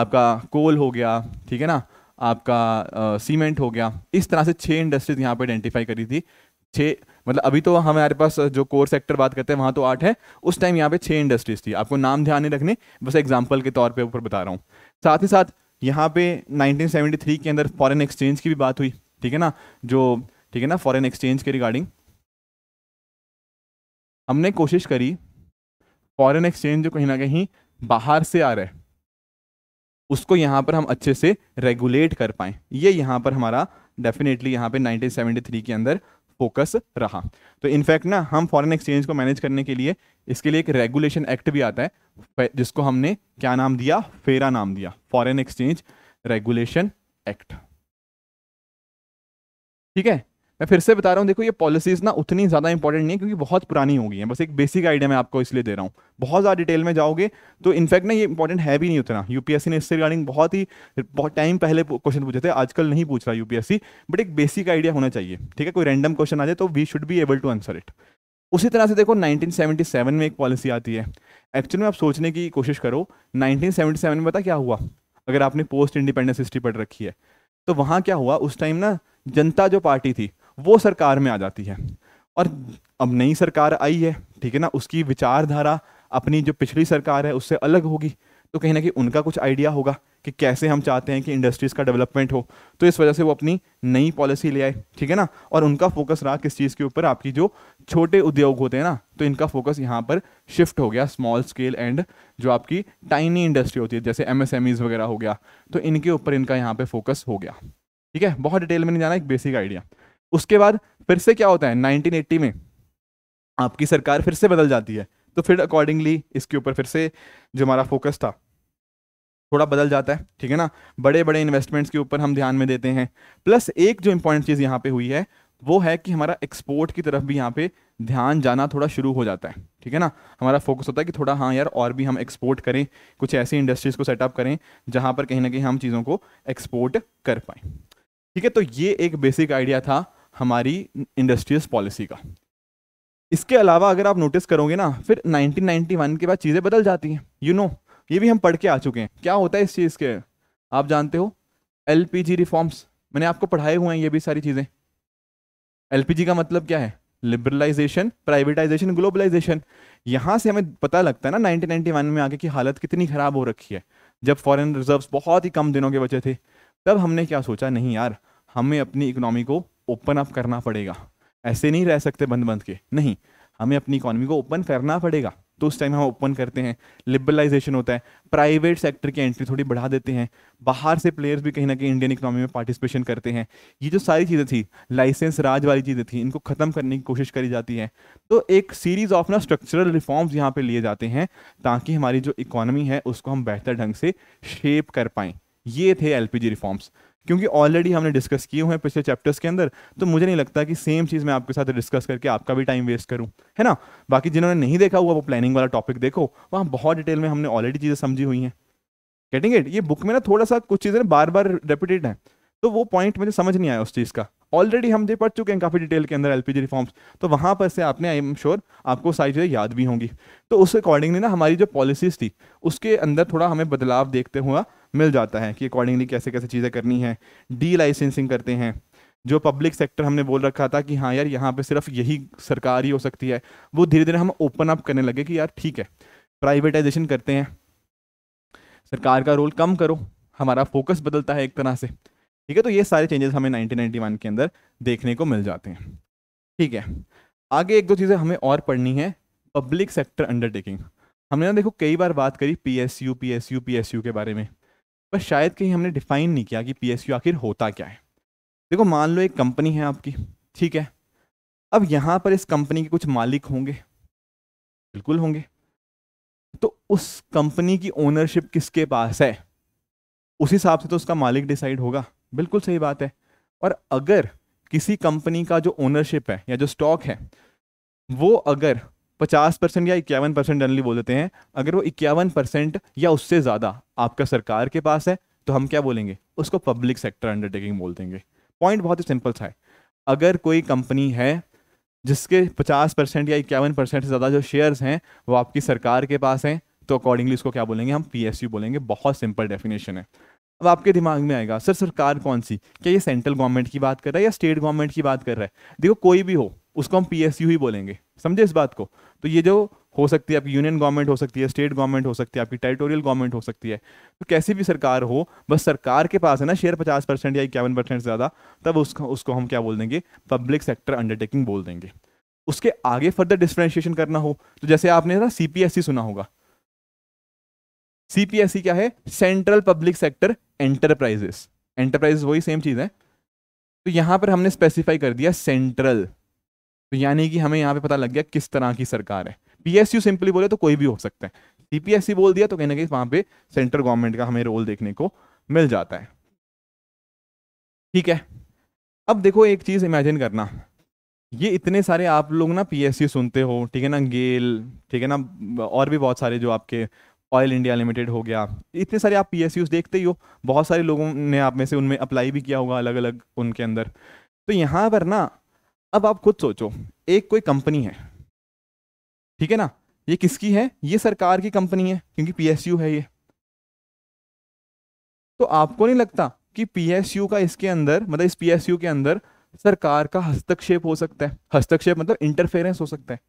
आपका कोल हो गया ठीक है ना आपका सीमेंट हो गया इस तरह से छः इंडस्ट्रीज यहाँ पे आइडेंटिफाई करी थी छः मतलब अभी तो हमारे पास जो कोर सेक्टर बात करते हैं वहाँ तो आठ है उस टाइम यहाँ पे छः इंडस्ट्रीज थी आपको नाम ध्यान नहीं रखने बस एग्जाम्पल के तौर पे ऊपर बता रहा हूँ साथ ही साथ यहाँ पे 1973 के अंदर फॉरेन एक्सचेंज की भी बात हुई ठीक है ना जो ठीक है ना फॉरेन एक्सचेंज के रिगार्डिंग हमने कोशिश करी फॉरेन एक्सचेंज जो कहीं ना कहीं बाहर से आ रहा है उसको यहाँ पर हम अच्छे से रेगुलेट कर पाए ये यहाँ पर हमारा डेफिनेटली यहाँ पे 1973 के अंदर फोकस रहा तो इनफैक्ट ना हम फॉरेन एक्सचेंज को मैनेज करने के लिए इसके लिए एक रेगुलेशन एक्ट भी आता है जिसको हमने क्या नाम दिया फेरा नाम दिया फॉरेन एक्सचेंज रेगुलेशन एक्ट ठीक है मैं फिर से बता रहा हूँ देखो ये पॉलिसीज ना उतनी ज़्यादा इंपॉर्टेंट नहीं है क्योंकि बहुत पुरानी हो गई हैं बस एक बेसिक आइडिया मैं आपको इसलिए दे रहा हूँ बहुत ज़्यादा डिटेल में जाओगे तो इनफैक्ट ना ये इंपॉर्टेंट है भी नहीं उतना यूपीएससी ने इससे रिगार्डिंग बहुत ही बहुत टाइम पहले क्वेश्चन पूछे थे आजकल नहीं पूछ रहा यूपीएससी बट एक बेसिक आइडिया होना चाहिए ठीक है कोई रैंडम क्वेश्चन आ जाए तो we should be able to answer it उसी तरह से देखो 1977 में एक पॉलिसी आती है एक्चुअली में आप सोचने की कोशिश करो 1977 में पता क्या हुआ अगर आपने पोस्ट इंडिपेंडेंस हिस्ट्री पढ़ रखी है तो वहाँ क्या हुआ उस टाइम ना जनता जो पार्टी थी वो सरकार में आ जाती है और अब नई सरकार आई है ठीक है ना उसकी विचारधारा अपनी जो पिछली सरकार है उससे अलग होगी तो कहीं ना कहीं उनका कुछ आइडिया होगा कि कैसे हम चाहते हैं कि इंडस्ट्रीज़ का डेवलपमेंट हो तो इस वजह से वो अपनी नई पॉलिसी ले आए ठीक है ना और उनका फोकस रहा किस चीज़ के ऊपर आपकी जो छोटे उद्योग होते हैं ना तो इनका फोकस यहाँ पर शिफ्ट हो गया स्मॉल स्केल एंड जो आपकी टाइनी इंडस्ट्री होती है जैसे एम वगैरह हो गया तो इनके ऊपर इनका यहाँ पर फोकस हो गया ठीक है बहुत डिटेल में नहीं जाना एक बेसिक आइडिया उसके बाद फिर से क्या होता है 1980 में आपकी सरकार फिर से बदल जाती है तो फिर अकॉर्डिंगली इसके ऊपर फिर से जो हमारा फोकस था थोड़ा बदल जाता है ठीक है ना बड़े बड़े इन्वेस्टमेंट्स के ऊपर हम ध्यान में देते हैं प्लस एक जो इंपॉर्टेंट चीज़ यहाँ पे हुई है वो है कि हमारा एक्सपोर्ट की तरफ भी यहाँ पे ध्यान जाना थोड़ा शुरू हो जाता है ठीक है ना हमारा फोकस होता है कि थोड़ा हाँ यार और भी हम एक्सपोर्ट करें कुछ ऐसी इंडस्ट्रीज़ को सेटअप करें जहाँ पर कहीं ना कहीं हम चीज़ों को एक्सपोर्ट कर पाएँ ठीक है तो ये एक बेसिक आइडिया था हमारी इंडस्ट्रियस पॉलिसी का इसके अलावा अगर आप नोटिस करोगे ना फिर 1991 के बाद चीज़ें बदल जाती हैं यू नो ये भी हम पढ़ के आ चुके हैं क्या होता है इस चीज़ के आप जानते हो एल रिफॉर्म्स मैंने आपको पढ़ाए हुए हैं ये भी सारी चीज़ें एल का मतलब क्या है लिबरलाइजेशन प्राइवेटाइजेशन ग्लोबलाइजेशन यहाँ से हमें पता लगता है ना 1991 में आगे की हालत कितनी ख़राब हो रखी है जब फॉरेन रिजर्व्स बहुत ही कम दिनों के बचे थे तब हमने क्या सोचा नहीं यार हमें अपनी इकोनॉमी को ओपन अप करना पड़ेगा ऐसे नहीं रह सकते बंद बंद के नहीं हमें अपनी इकोनॉमी को ओपन करना पड़ेगा तो उस टाइम हम ओपन करते हैं लिबरलाइजेशन होता है प्राइवेट सेक्टर की एंट्री थोड़ी बढ़ा देते हैं बाहर से प्लेयर्स भी कहीं ना कहीं इंडियन इकोनॉमी में पार्टिसिपेशन करते हैं ये जो सारी चीज़ें थी लाइसेंस राज वाली चीज़ें थी इनको ख़त्म करने की कोशिश करी जाती है तो एक सीरीज़ ऑफ ना स्ट्रक्चरल रिफॉर्म्स यहाँ पर लिए जाते हैं ताकि हमारी जो इकोनॉमी है उसको हम बेहतर ढंग से शेप कर पाएँ ये थे एल रिफॉर्म्स क्योंकि ऑलरेडी हमने डिस्कस किए हुए हैं पिछले चैप्टर्स के अंदर तो मुझे नहीं लगता कि सेम चीज़ मैं आपके साथ डिस्कस करके आपका भी टाइम वेस्ट करूँ है ना बाकी जिन्होंने नहीं देखा हुआ वो प्लानिंग वाला टॉपिक देखो वहाँ बहुत डिटेल में हमने ऑलरेडी चीज़ें समझी हुई हैं गेटिंग इट ये बुक में ना थोड़ा सा कुछ चीज़ें बार बार रेपिटेड हैं तो वो पॉइंट मुझे समझ नहीं आया उस चीज़ का ऑलरेडी हम जो पढ़ चुके हैं काफ़ी डिटेल के अंदर एल रिफॉर्म्स तो वहाँ पर से आपने आई एम श्योर आपको सारी चीज़ें याद भी होंगी तो उस अकॉर्डिंगली ना हमारी जो पॉलिसीज थी उसके अंदर थोड़ा हमें बदलाव देखते हुआ मिल जाता है कि अकॉर्डिंगली कैसे कैसे चीज़ें करनी है डी लाइसेंसिंग करते हैं जो पब्लिक सेक्टर हमने बोल रखा था कि हाँ यार यहाँ पे सिर्फ यही सरकार ही हो सकती है वो धीरे धीरे हम ओपन अप करने लगे कि यार ठीक है प्राइवेटाइजेशन करते हैं सरकार का रोल कम करो हमारा फोकस बदलता है एक तरह से ठीक है तो ये सारे चेंजेस हमें नाइनटीन के अंदर देखने को मिल जाते हैं ठीक है आगे एक दो चीज़ें हमें और पढ़नी है पब्लिक सेक्टर अंडरटेकिंग हमने ना देखो कई बार बात करी P S U P S U P S U के बारे में पर शायद कहीं हमने डिफाइन नहीं किया कि पी आखिर होता क्या है देखो मान लो एक कंपनी है आपकी ठीक है अब यहाँ पर इस कंपनी के कुछ मालिक होंगे बिल्कुल होंगे तो उस कंपनी की ओनरशिप किसके पास है उस हिसाब से तो उसका मालिक डिसाइड होगा बिल्कुल सही बात है और अगर किसी कंपनी का जो ओनरशिप है या जो स्टॉक है वो अगर पचास परसेंट या इक्यावन परसेंट जनरली बोल देते हैं अगर वो इक्यावन परसेंट या उससे ज़्यादा आपका सरकार के पास है तो हम क्या बोलेंगे उसको पब्लिक सेक्टर अंडरटेकिंग बोल देंगे पॉइंट बहुत ही सिंपल सा है अगर कोई कंपनी है जिसके पचास परसेंट या इक्यावन परसेंट से ज़्यादा जो शेयर्स हैं वो आपकी सरकार के पास हैं तो अकॉर्डिंगली उसको क्या बोलेंगे हम पी बोलेंगे बहुत सिंपल डेफिनेशन है अब आपके दिमाग में आएगा सर सरकार कौन सी क्या ये सेंट्रल गवर्नमेंट की बात कर रहा है या स्टेट गवर्नमेंट की बात कर रहा है देखो कोई भी हो उसको हम पी ही बोलेंगे समझे इस बात को तो ये जो हो सकती है आपकी यूनियन गवर्नमेंट हो सकती है स्टेट गवर्नमेंट हो सकती है आपकी टेरिटोरियल गवर्नमेंट हो सकती है तो कैसी भी सरकार हो बस सरकार के पास है ना शेयर पचास परसेंट या इक्यावन परसेंट ज़्यादा तब उसको उसको हम क्या बोल देंगे पब्लिक सेक्टर अंडरटेकिंग बोल देंगे उसके आगे फर्दर डिफ्रेंशिएशन करना हो तो जैसे आपने ना सीपीएससी सुना होगा सीपीएससी क्या है central public sector enterprises enterprises वही सेम चीज़ है तो यहां पर हमने स्पेसिफाई कर दिया सेंट्रल तो यानी कि हमें यहाँ पे पता लग गया किस तरह की सरकार है पीएसयू सिंपली बोले तो कोई भी हो सकता है सीपीएससी e बोल दिया तो कहीं ना कहीं वहां पे सेंट्रल गवर्नमेंट का हमें रोल देखने को मिल जाता है ठीक है अब देखो एक चीज इमेजिन करना ये इतने सारे आप लोग ना पीएसयू सुनते हो ठीक है ना गेल ठीक है ना और भी बहुत सारे जो आपके ऑयल इंडिया लिमिटेड हो गया इतने सारे आप पी देखते ही हो बहुत सारे लोगों ने आप में से उनमें अप्लाई भी किया होगा अलग अलग उनके अंदर तो यहाँ पर ना अब आप खुद सोचो एक कोई कंपनी है ठीक है ना ये किसकी है ये सरकार की कंपनी है क्योंकि पीएसयू है ये तो आपको नहीं लगता कि पीएसयू का इसके अंदर मतलब इस पीएसयू के अंदर सरकार का हस्तक्षेप हो सकता है हस्तक्षेप मतलब इंटरफेरेंस हो सकता है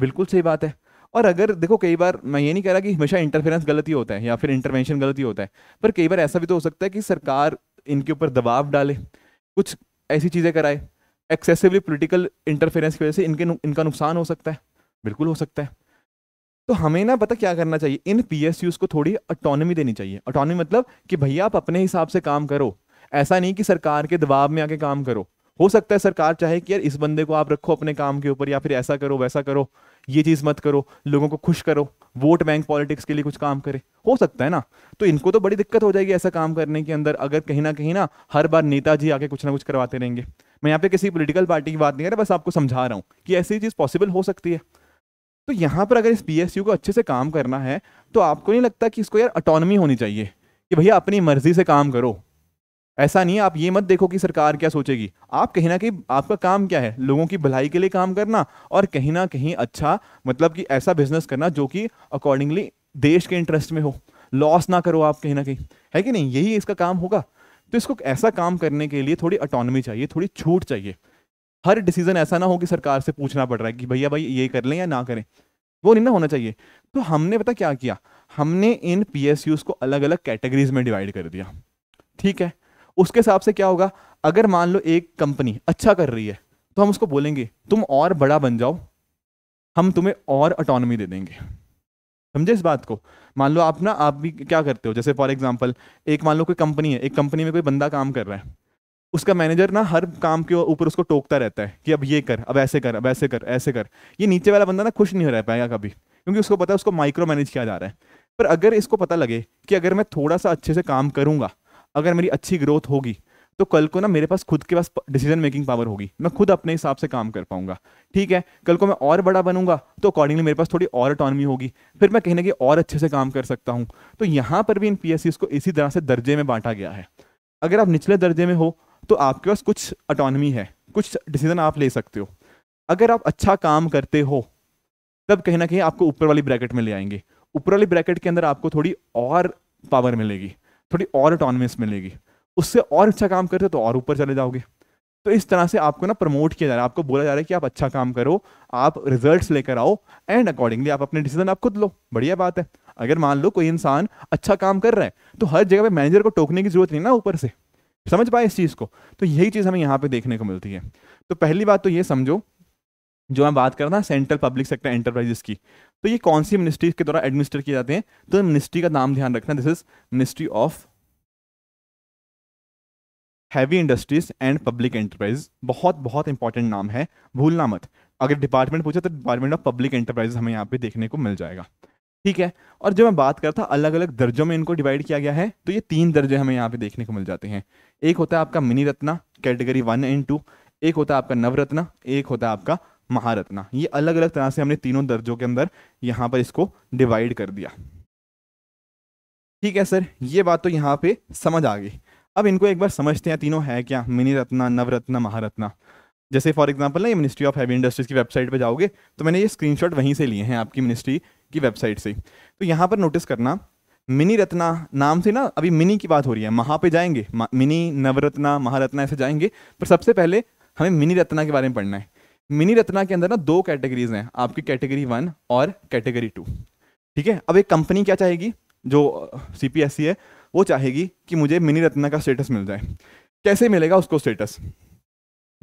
बिल्कुल सही बात है और अगर देखो कई बार मैं ये नहीं कह रहा कि हमेशा इंटरफेरेंस गलती होता है या फिर इंटरवेंशन गलती होता है पर कई बार ऐसा भी तो हो सकता है कि सरकार इनके ऊपर दबाव डाले कुछ ऐसी चीज़ें कराए एक्सेसिवली पॉलिटिकल इंटरफेरेंस की वजह से इनके इनका नुकसान हो सकता है बिल्कुल हो सकता है तो हमें ना पता क्या करना चाहिए इन पी को थोड़ी अटोनमी देनी चाहिए अटोनमी मतलब कि भैया आप अपने हिसाब से काम करो ऐसा नहीं कि सरकार के दबाव में आके काम करो हो सकता है सरकार चाहे कि यार इस बंदे को आप रखो अपने काम के ऊपर या फिर ऐसा करो वैसा करो ये चीज़ मत करो लोगों को खुश करो वोट बैंक पॉलिटिक्स के लिए कुछ काम करे हो सकता है ना तो इनको तो बड़ी दिक्कत हो जाएगी ऐसा काम करने के अंदर अगर कहीं ना कहीं ना हर बार नेताजी आके कुछ ना कुछ करवाते रहेंगे मैं यहाँ पे किसी पोलिटिकल पार्टी की बात नहीं कर रहा बस आपको समझा रहा हूँ कि ऐसी चीज़ पॉसिबल हो सकती है तो यहाँ पर अगर इस पी को अच्छे से काम करना है तो आपको नहीं लगता कि इसको यार अटोनमी होनी चाहिए कि भैया अपनी मर्जी से काम करो ऐसा नहीं है आप ये मत देखो कि सरकार क्या सोचेगी आप कहीं ना कहीं आपका काम क्या है लोगों की भलाई के लिए काम करना और कहीं ना कहीं अच्छा मतलब कि ऐसा बिजनेस करना जो कि अकॉर्डिंगली देश के इंटरेस्ट में हो लॉस ना करो आप कहीं ना कहीं है कि नहीं यही इसका काम होगा तो इसको ऐसा काम करने के लिए थोड़ी अटोनमी चाहिए थोड़ी छूट चाहिए हर डिसीजन ऐसा ना हो कि सरकार से पूछना पड़ रहा है कि भैया भाई ये कर लें या ना करें वो नहीं ना होना चाहिए तो हमने पता क्या किया हमने इन पी को अलग अलग कैटेगरीज में डिवाइड कर दिया ठीक है उसके हिसाब से क्या होगा अगर मान लो एक कंपनी अच्छा कर रही है तो हम उसको बोलेंगे तुम और बड़ा बन जाओ हम तुम्हें और अटोनमी दे देंगे समझे इस बात को मान लो आप ना आप भी क्या करते हो जैसे फॉर एग्जाम्पल एक मान लो कोई कंपनी है एक कंपनी में कोई बंदा काम कर रहा है उसका मैनेजर ना हर काम के ऊपर उसको टोकता रहता है कि अब ये कर अब ऐसे कर अब ऐसे कर ऐसे कर ये नीचे वाला बंदा ना खुश नहीं हो रह पाएगा कभी क्योंकि उसको पता है उसको माइक्रो मैनेज किया जा रहा है पर अगर इसको पता लगे कि अगर मैं थोड़ा सा अच्छे से काम करूँगा अगर मेरी अच्छी ग्रोथ होगी तो कल को ना मेरे पास खुद के पास डिसीजन मेकिंग पावर होगी मैं खुद अपने हिसाब से काम कर पाऊंगा ठीक है कल को मैं और बड़ा बनूंगा तो अकॉर्डिंगली मेरे पास थोड़ी और अटोनमी होगी फिर मैं कहीं ना कहीं और अच्छे से काम कर सकता हूँ तो यहाँ पर भी इन पी को इसी तरह से दर्जे में बांटा गया है अगर आप निचले दर्जे में हो तो आपके पास कुछ अटोनमी है कुछ डिसीजन आप ले सकते हो अगर आप अच्छा काम करते हो तब कहीं ना कहीं आपको ऊपर वाली ब्रैकेट में ले आएंगे ऊपर वाली ब्रैकेट के अंदर आपको थोड़ी और पावर मिलेगी थोड़ी और अटोनमिस मिलेगी उससे और अच्छा काम करते हो तो और ऊपर चले जाओगे तो इस तरह से आपको ना प्रमोट किया जा रहा है आपको बोला जा रहा है कि आप अच्छा काम करो आप रिजल्ट्स लेकर आओ एंड अकॉर्डिंगली आप अपने डिसीजन आप खुद लो बढ़िया बात है अगर मान लो कोई इंसान अच्छा काम कर रहा है तो हर जगह पे मैनेजर को टोकने की जरूरत नहीं ना ऊपर से समझ पाए इस चीज़ को तो यही चीज़ हमें यहाँ पे देखने को मिलती है तो पहली बात तो ये समझो जो मैं बात कर रहा था सेंट्रल पब्लिक सेक्टर एंटरप्राइजेस की तो ये कौन सी मिनिस्ट्री के द्वारा एडमिनिस्टर किए जाते हैं तो मिनिस्ट्री का नाम ध्यान रखना this is ministry of heavy industries and public enterprise बहुत बहुत इंपॉर्टेंट नाम है भूलना मत अगर डिपार्टमेंट पूछे तो डिपार्टमेंट ऑफ पब्लिक एंटरप्राइज हमें यहाँ पे देखने को मिल जाएगा ठीक है और जब मैं बात करता अलग अलग दर्जों में इनको डिवाइड किया गया है तो ये तीन दर्जे हमें यहाँ पे देखने को मिल जाते हैं एक होता है आपका mini Ratna category one and two एक होता है आपका नवरत्ना एक होता है आपका महारत्ना ये अलग अलग तरह से हमने तीनों दर्जों के अंदर यहाँ पर इसको डिवाइड कर दिया ठीक है सर ये बात तो यहाँ पे समझ आ गई अब इनको एक बार समझते हैं तीनों है क्या मिनी रत्ना नवरत्ना महारत्ना जैसे फॉर एग्जाम्पल ना ये मिनिस्ट्री ऑफ हैवी इंडस्ट्रीज़ की वेबसाइट पे जाओगे तो मैंने ये स्क्रीनशॉट वहीं से लिए हैं आपकी मिनिस्ट्री की वेबसाइट से तो यहाँ पर नोटिस करना मिनी रत्ना नाम से ना अभी मिनी की बात हो रही है महा पे जाएंगे मिनी नवरत्ना महारत्ना ऐसे जाएंगे पर सबसे पहले हमें मिनी रत्ना के बारे में पढ़ना है मिनी रत्ना के अंदर ना दो कैटेगरीज हैं आपकी कैटेगरी वन और कैटेगरी टू ठीक है अब एक कंपनी क्या चाहेगी जो सी uh, है वो चाहेगी कि मुझे मिनी रत्ना का स्टेटस मिल जाए कैसे मिलेगा उसको स्टेटस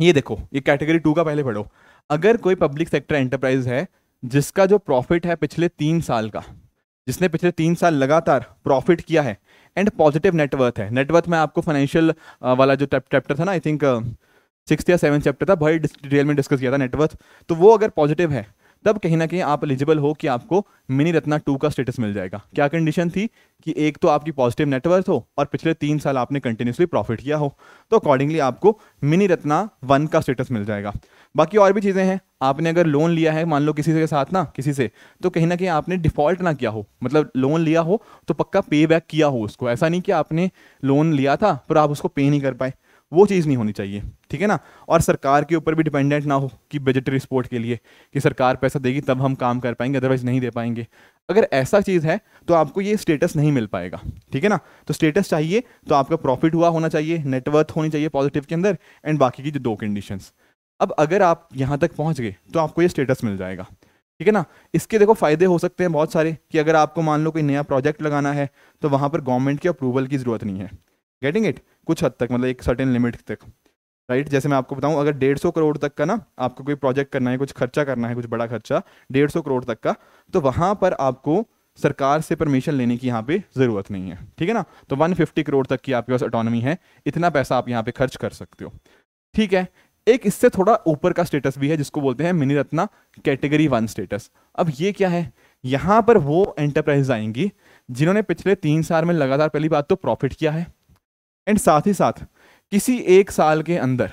ये देखो ये कैटेगरी टू का पहले पढ़ो अगर कोई पब्लिक सेक्टर एंटरप्राइज है जिसका जो प्रॉफिट है पिछले तीन साल का जिसने पिछले तीन साल लगातार प्रॉफिट किया है एंड पॉजिटिव नेटवर्थ है नेटवर्थ में आपको फाइनेंशियल वाला जो चैप्टर था ना आई थिंक सिक्स या सेवन चैप्टर था भाई डिटेल में डिस्कस किया था नेटवर्थ तो वो अगर पॉजिटिव है तब कहीं ना कहीं आप एलिजिबल हो कि आपको मिनी रत्ना टू का स्टेटस मिल जाएगा क्या कंडीशन थी कि एक तो आपकी पॉजिटिव नेटवर्थ हो और पिछले तीन साल आपने कंटिन्यूसली प्रॉफिट किया हो तो अकॉर्डिंगली आपको मिनी रत्ना वन का स्टेटस मिल जाएगा बाकी और भी चीज़ें हैं आपने अगर लोन लिया है मान लो किसी के साथ ना किसी से तो कहीं ना कहीं आपने डिफॉल्ट ना किया हो मतलब लोन लिया हो तो पक्का पे बैक किया हो उसको ऐसा नहीं कि आपने लोन लिया था पर आप उसको पे नहीं कर पाए वो चीज़ नहीं होनी चाहिए ठीक है ना और सरकार के ऊपर भी डिपेंडेंट ना हो कि बजटरी सपोर्ट के लिए कि सरकार पैसा देगी तब हम काम कर पाएंगे अदरवाइज़ नहीं दे पाएंगे अगर ऐसा चीज़ है तो आपको ये स्टेटस नहीं मिल पाएगा ठीक है ना तो स्टेटस चाहिए तो आपका प्रॉफिट हुआ होना चाहिए नेटवर्थ होनी चाहिए पॉजिटिव के अंदर एंड बाकी की जो दो कंडीशन अब अगर आप यहाँ तक पहुँच गए तो आपको ये स्टेटस मिल जाएगा ठीक है ना इसके देखो फ़ायदे हो सकते हैं बहुत सारे कि अगर आपको मान लो कोई नया प्रोजेक्ट लगाना है तो वहाँ पर गवर्नमेंट के अप्रूवल की ज़रूरत नहीं है गेटिंग इट कुछ हद तक मतलब एक सर्टेन लिमिट तक राइट right? जैसे मैं आपको बताऊं अगर डेढ़ सौ करोड़ तक का ना आपको कोई प्रोजेक्ट करना है कुछ खर्चा करना है कुछ बड़ा खर्चा डेढ़ सौ करोड़ तक का तो वहां पर आपको सरकार से परमिशन लेने की यहाँ पे ज़रूरत नहीं है ठीक है ना तो 150 करोड़ तक की आपके पास ऑटोनमी है इतना पैसा आप यहाँ पे खर्च कर सकते हो ठीक है एक इससे थोड़ा ऊपर का स्टेटस भी है जिसको बोलते हैं mini Ratna category one status अब ये क्या है यहाँ पर वो एंटरप्राइज आएंगी जिन्होंने पिछले तीन साल में लगातार पहली बात तो प्रॉफिट किया है एंड साथ ही साथ किसी एक साल के अंदर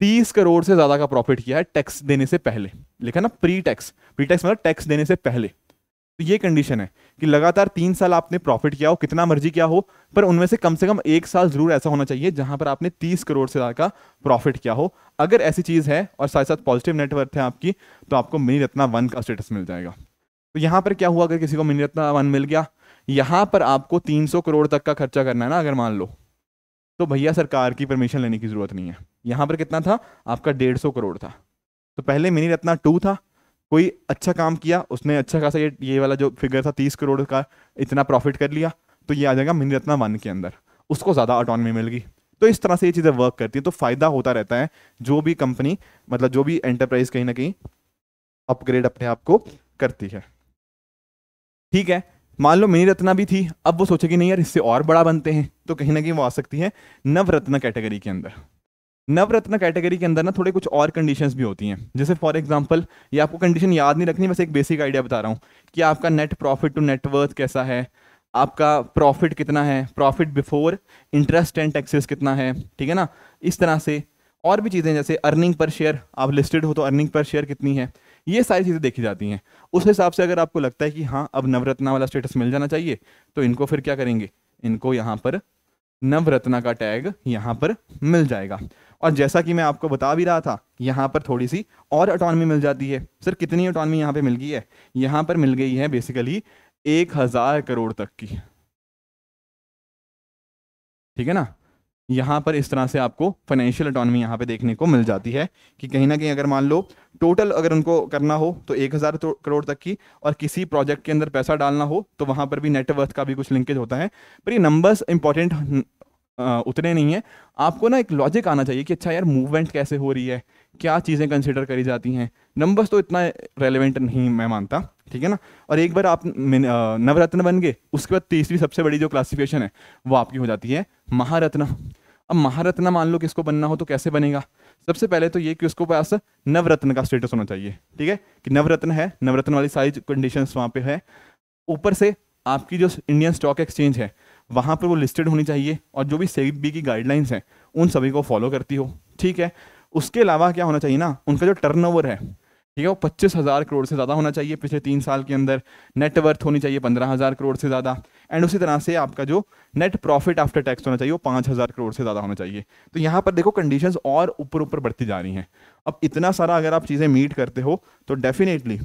तीस करोड़ से ज्यादा का प्रॉफिट किया है टैक्स देने से पहले लिखा ना प्री टैक्स प्री टैक्स मतलब टैक्स देने से पहले तो ये कंडीशन है कि लगातार तीन साल आपने प्रॉफिट किया हो कितना मर्जी क्या हो पर उनमें से कम से कम एक साल जरूर ऐसा होना चाहिए जहां पर आपने तीस करोड़ से ज्यादा का प्रॉफिट किया हो अगर ऐसी चीज है और साथ साथ पॉजिटिव नेटवर्थ है आपकी तो आपको मिनी रत्ना वन का स्टेटस मिल जाएगा तो यहां पर क्या हुआ अगर किसी को मिनी रत्ना वन मिल गया यहाँ पर आपको 300 करोड़ तक का खर्चा करना है ना अगर मान लो तो भैया सरकार की परमिशन लेने की ज़रूरत नहीं है यहां पर कितना था आपका डेढ़ सौ करोड़ था तो पहले मिनी रत्ना टू था कोई अच्छा काम किया उसने अच्छा खासा ये ये वाला जो फिगर था तीस करोड़ का इतना प्रॉफिट कर लिया तो ये आ जाएगा मिनी रत्ना वन के अंदर उसको ज़्यादा ऑटोनमी मिलेगी तो इस तरह से ये चीज़ें वर्क करती हैं तो फ़ायदा होता रहता है जो भी कंपनी मतलब जो भी एंटरप्राइज कहीं ना कहीं अपग्रेड अपने आप को करती है ठीक है मान लो मिनी रत्ना भी थी अब वो सोचेगी नहीं यार इससे और बड़ा बनते हैं तो कहीं ना कहीं वो आ सकती है नवरत्न कैटेगरी के अंदर नवरत्न कैटेगरी के अंदर ना थोड़े कुछ और कंडीशंस भी होती हैं जैसे फॉर एग्जांपल ये आपको कंडीशन याद नहीं रखनी बस एक बेसिक आइडिया बता रहा हूँ कि आपका नेट प्रॉफिट टू नेटवर्थ कैसा है आपका प्रॉफिट कितना है profit before interest and taxes कितना है ठीक है ना इस तरह से और भी चीज़ें जैसे अर्निंग पर शेयर आप लिस्टेड हो तो अर्निंग पर शेयर कितनी है ये सारी चीज़ें देखी जाती हैं उस हिसाब से अगर आपको लगता है कि हाँ अब नवरत्ना वाला स्टेटस मिल जाना चाहिए तो इनको फिर क्या करेंगे इनको यहाँ पर नवरत्ना का टैग यहाँ पर मिल जाएगा और जैसा कि मैं आपको बता भी रहा था यहाँ पर थोड़ी सी और अटोनमी मिल जाती है सर कितनी अटोनमी यहाँ पर मिल गई है यहाँ पर मिल गई है बेसिकली एक हज़ार करोड़ तक की ठीक है ना यहाँ पर इस तरह से आपको फाइनेंशियल अटोनमी यहाँ पे देखने को मिल जाती है कि कहीं ना कहीं अगर मान लो टोटल अगर उनको करना हो तो एक हज़ार तो करोड़ तक की और किसी प्रोजेक्ट के अंदर पैसा डालना हो तो वहाँ पर भी नेटवर्थ का भी कुछ लिंकेज होता है पर ये नंबर्स इंपॉर्टेंट उतने नहीं है आपको ना एक लॉजिक आना चाहिए कि अच्छा यार मूवमेंट कैसे हो रही है क्या चीज़ें कंसिडर करी जाती हैं नंबर्स तो इतना रेलिवेंट नहीं मैं मानता ठीक है ना और एक बार आप नवरत्न बन गए उसके बाद तीसरी सबसे बड़ी जो क्लासिफिकेशन है वो आपकी हो जाती है महारत्न अब महारत्न मान लो कि इसको बनना हो तो कैसे बनेगा सबसे पहले तो ये कि उसको पास नवरत्न का स्टेटस होना चाहिए ठीक है कि नवरत्न है नवरत्न वाली सारी कंडीशन वहाँ पे है ऊपर से आपकी जो इंडियन स्टॉक एक्सचेंज है वहाँ पर वो लिस्टेड होनी चाहिए और जो भी सेबी की गाइडलाइंस हैं उन सभी को फॉलो करती हो ठीक है उसके अलावा क्या होना चाहिए ना उनका जो टर्न है ठीक है वो पच्चीस हज़ार करोड़ से ज़्यादा होना चाहिए पिछले तीन साल के अंदर नेटवर्थ होनी चाहिए पंद्रह हज़ार करोड़ से ज़्यादा एंड उसी तरह से आपका जो नेट प्रॉफिट आफ्टर टैक्स होना चाहिए वो पाँच हज़ार करोड़ से ज़्यादा होना चाहिए तो यहाँ पर देखो कंडीशंस और ऊपर ऊपर बढ़ती जा रही हैं अब इतना सारा अगर आप चीज़ें मीट करते हो तो डेफिनेटली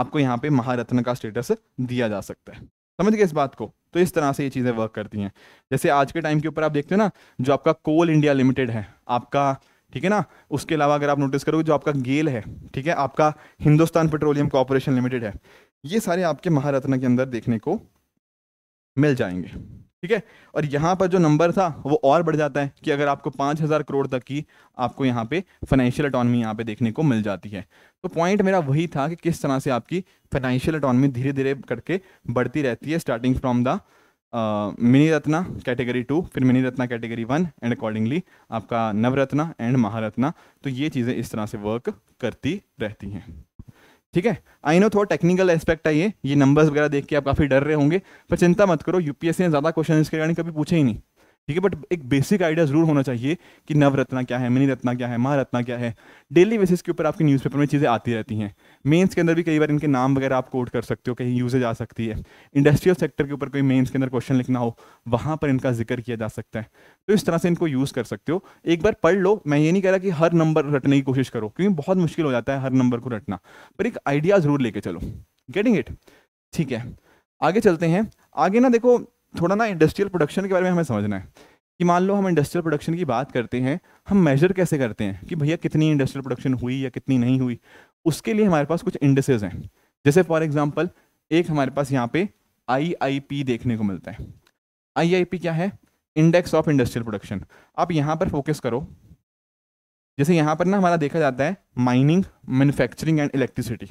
आपको यहाँ पे महारत्न का स्टेटस दिया जा सकता है समझ गए इस बात को तो इस तरह से ये चीज़ें वर्क करती हैं जैसे आज के टाइम के ऊपर आप देखते हो ना जो आपका कोल इंडिया लिमिटेड है आपका ठीक है ना उसके अलावा अगर आप नोटिस करोगे जो आपका गेल है ठीक है आपका हिंदुस्तान पेट्रोलियम कॉरपोरेशन लिमिटेड है ये सारे आपके महारत्न के अंदर देखने को मिल जाएंगे ठीक है और यहाँ पर जो नंबर था वो और बढ़ जाता है कि अगर आपको पाँच हज़ार करोड़ तक की आपको यहाँ पे फाइनेंशियल अटोनमी यहाँ पे देखने को मिल जाती है तो पॉइंट मेरा वही था कि किस तरह से आपकी फाइनेंशियल अटोनमी धीरे धीरे करके बढ़ती रहती है starting from the mini Ratna category two फिर mini Ratna category one and accordingly आपका नवरत्ना एंड महारत्ना तो ये चीज़ें इस तरह से वर्क करती रहती हैं ठीक है आई नो थोड़ा टेक्निकल एस्पेक्ट है ये ये नंबर्स वगैरह देख के आप काफ़ी डर रहे होंगे पर चिंता मत करो यूपीएससी ने ज़्यादा क्वेश्चन इसके कारण कभी पूछे ही नहीं ठीक है बट एक बेसिक आइडिया जरूर होना चाहिए कि नवरत्ना क्या है मिनी रत्ना क्या है महारत्ना क्या है डेली बेसिस के ऊपर आपके न्यूज़पेपर में चीज़ें आती रहती हैं मेंस के अंदर भी कई बार इनके नाम वगैरह आप कोट कर सकते हो कहीं यूजेज आ सकती है इंडस्ट्रियल सेक्टर के ऊपर कोई मेंस के अंदर क्वेश्चन लिखना हो वहाँ पर इनका जिक्र किया जा सकता है तो इस तरह से इनको यूज़ कर सकते हो एक बार पढ़ लो मैं ये नहीं कह रहा कि हर नंबर रटने की कोशिश करो क्योंकि बहुत मुश्किल हो जाता है हर नंबर को रटना पर एक आइडिया ज़रूर लेके चलो गेटिंग इट ठीक है आगे चलते हैं आगे ना देखो थोड़ा ना इंडस्ट्रियल प्रोडक्शन के बारे में हमें समझना है कि मान लो हम इंडस्ट्रियल प्रोडक्शन की बात करते हैं हम मेजर कैसे करते हैं कि भैया कितनी इंडस्ट्रियल प्रोडक्शन हुई या कितनी नहीं हुई उसके लिए हमारे पास कुछ इंडसेज हैं जैसे फॉर एग्जाम्पल एक हमारे पास यहाँ पे आई देखने को मिलता है आई क्या है इंडेक्स ऑफ इंडस्ट्रियल प्रोडक्शन आप यहाँ पर फोकस करो जैसे यहाँ पर ना हमारा देखा जाता है माइनिंग मैन्युफैक्चरिंग एंड इलेक्ट्रिसिटी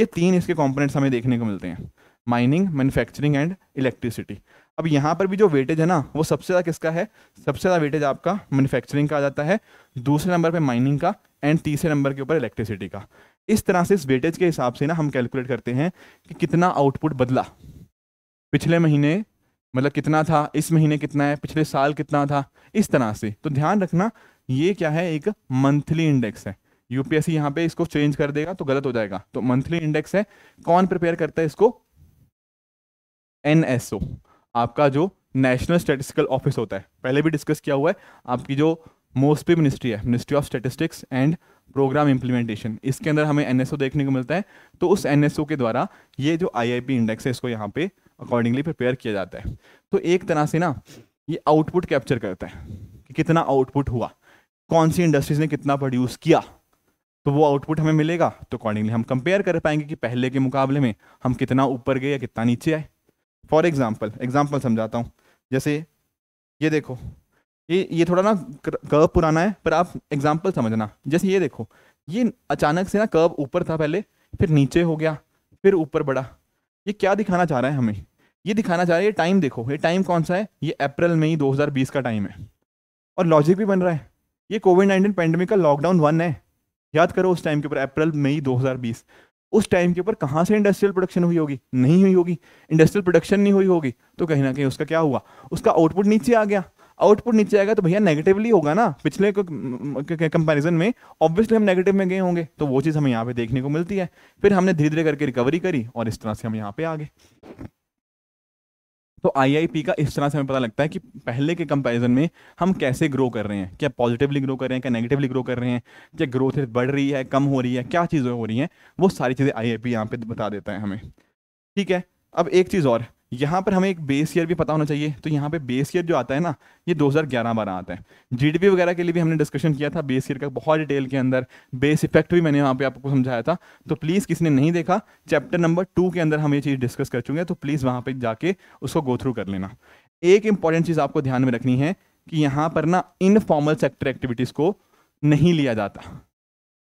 ये तीन इसके कंपोनेंट्स हमें देखने को मिलते हैं माइनिंग मैन्युफैक्चरिंग एंड इलेक्ट्रिसिटी अब यहाँ पर भी जो वेटेज है ना वो सबसे ज़्यादा किसका है सबसे ज़्यादा वेटेज आपका मैन्युफैक्चरिंग का आ जाता है दूसरे नंबर पे माइनिंग का एंड तीसरे नंबर के ऊपर इलेक्ट्रिसिटी का इस तरह से इस वेटेज के हिसाब से ना हम कैलकुलेट करते हैं कि कितना आउटपुट बदला पिछले महीने मतलब कितना था इस महीने कितना है पिछले साल कितना था इस तरह से तो ध्यान रखना ये क्या है एक मंथली इंडेक्स है यूपीएससी यहाँ पे इसको चेंज कर देगा तो गलत हो जाएगा तो मंथली इंडेक्स है कौन प्रिपेयर करता है इसको एनएसओ आपका जो नेशनल स्टेटिस्टिकल ऑफिस होता है पहले भी डिस्कस किया हुआ है आपकी जो भी मिनिस्ट्री है ministry of statistics and programme implementation इसके अंदर हमें एनएसओ देखने को मिलता है तो उस एनएसओ के द्वारा ये जो आईआईपी इंडेक्स है इसको यहाँ पे अकॉर्डिंगली प्रिपेयर किया जाता है तो एक तरह से ना ये आउटपुट कैप्चर करता है कि कितना आउटपुट हुआ कौन सी इंडस्ट्रीज ने कितना प्रोड्यूस किया तो वो आउटपुट हमें मिलेगा तो अकॉर्डिंगली हम कंपेयर कर पाएंगे कि पहले के मुकाबले में हम कितना ऊपर गए या कितना नीचे आए फॉर एग्जाम्पल एग्जाम्पल समझाता हूँ जैसे ये देखो ये ये थोड़ा ना कर्व पुराना है पर आप एग्जाम्पल समझना जैसे ये देखो ये अचानक से ना कर्व ऊपर था पहले फिर नीचे हो गया फिर ऊपर बढ़ा ये क्या दिखाना चाह रहा है हमें ये दिखाना चाह रहा है ये टाइम देखो ये टाइम कौन सा है ये अप्रैल में ही 2020 का टाइम है और लॉजिक भी बन रहा है ये कोविड नाइन्टीन पेंडेमिक का लॉकडाउन वन है याद करो उस टाइम के ऊपर अप्रैल मई 2020 उस टाइम के ऊपर कहां से इंडस्ट्रियल प्रोडक्शन हुई होगी नहीं हुई होगी इंडस्ट्रियल प्रोडक्शन नहीं हुई होगी तो कहीं ना कहीं उसका क्या हुआ उसका आउटपुट नीचे आ गया आउटपुट नीचे आएगा तो भैया नेगेटिवली होगा ना पिछले कंपैरिजन में ऑब्वियसली हम नेगेटिव में गए होंगे तो वो चीज़ हमें यहाँ पे देखने को मिलती है फिर हमने धीरे धीरे करके रिकवरी करी और इस तरह से हम यहाँ पे आ गए तो आईआईपी का इस तरह से हमें पता लगता है कि पहले के कंपैरिजन में हम कैसे ग्रो कर रहे हैं क्या पॉजिटिवली ग्रो कर रहे हैं क्या नेगेटिवली ग्रो कर रहे हैं क्या ग्रोथ रेट बढ़ रही है कम हो रही है क्या चीज़ें हो रही हैं वो सारी चीज़ें आई आई पी यहाँ पर बता देता है हमें ठीक है अब एक चीज़ और यहाँ पर हमें एक बेस ईयर भी पता होना चाहिए तो यहाँ पे बेस ईयर जो आता है ना ये 2011 बारह आता है जीडीपी वगैरह के लिए भी हमने डिस्कशन किया था बेस ईयर का बहुत डिटेल के अंदर बेस इफेक्ट भी मैंने यहाँ पे आपको समझाया था तो प्लीज़ किसी ने नहीं देखा चैप्टर नंबर टू के अंदर हम ये चीज़ डिस्कस कर चुके हैं तो प्लीज़ वहाँ पर जाके उसको गो थ्रू कर लेना एक इंपॉर्टेंट चीज़ आपको ध्यान में रखनी है कि यहाँ पर ना इनफॉर्मल सेक्टर एक्टिविटीज़ को नहीं लिया जाता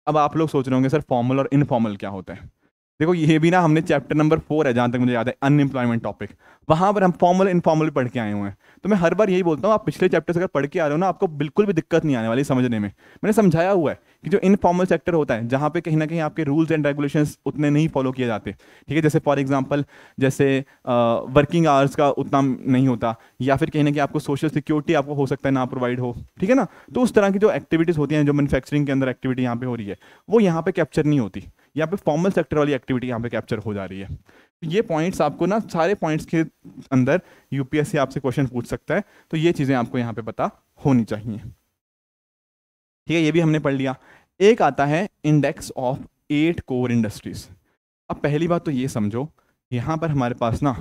अब आप लोग सोच रहे होंगे सर फॉर्मल और इनफॉर्मल क्या होता है देखो ये भी ना हमने चैप्टर नंबर फोर है जहाँ तक मुझे याद है अनएम्प्लॉयमेंट टॉपिक वहाँ पर हम फॉर्मल इनफॉर्मल पढ़ के आए हुए हैं तो मैं हर बार यही बोलता हूँ आप पिछले चैप्टर से अगर पढ़ के आ रहे हो ना आपको बिल्कुल भी दिक्कत नहीं आने वाली समझने में मैंने समझाया हुआ है कि जो इनफॉर्मल सेक्टर होता है जहाँ पे कहीं ना कहीं आपके रूल्स एंड रेगुलेशन उतने नहीं फॉलो किए जाते ठीक है जैसे फॉर एग्जाम्पल जैसे वर्किंग आवर्स का उतना नहीं होता या फिर कहीं ना कहीं आपको सोशल सिक्योरिटी आपको हो सकता है ना प्रोवाइड हो ठीक है ना तो उस तरह की जो एक्टिविटीज़ होती हैं जो मैनुफैक्चरिंग के अंदर एक्टिविटी यहाँ पे हो रही है वो यहाँ पर कैप्चर नहीं होती यहाँ पे फॉर्मल सेक्टर वाली एक्टिविटी यहाँ पे कैप्चर हो जा रही है तो ये पॉइंट्स आपको ना सारे पॉइंट्स के अंदर यूपीएससी आपसे क्वेश्चन पूछ सकता है तो ये चीज़ें आपको यहाँ पे पता होनी चाहिए ठीक है ये भी हमने पढ़ लिया एक आता है index of eight core industries अब पहली बात तो ये समझो यहाँ पर हमारे पास ना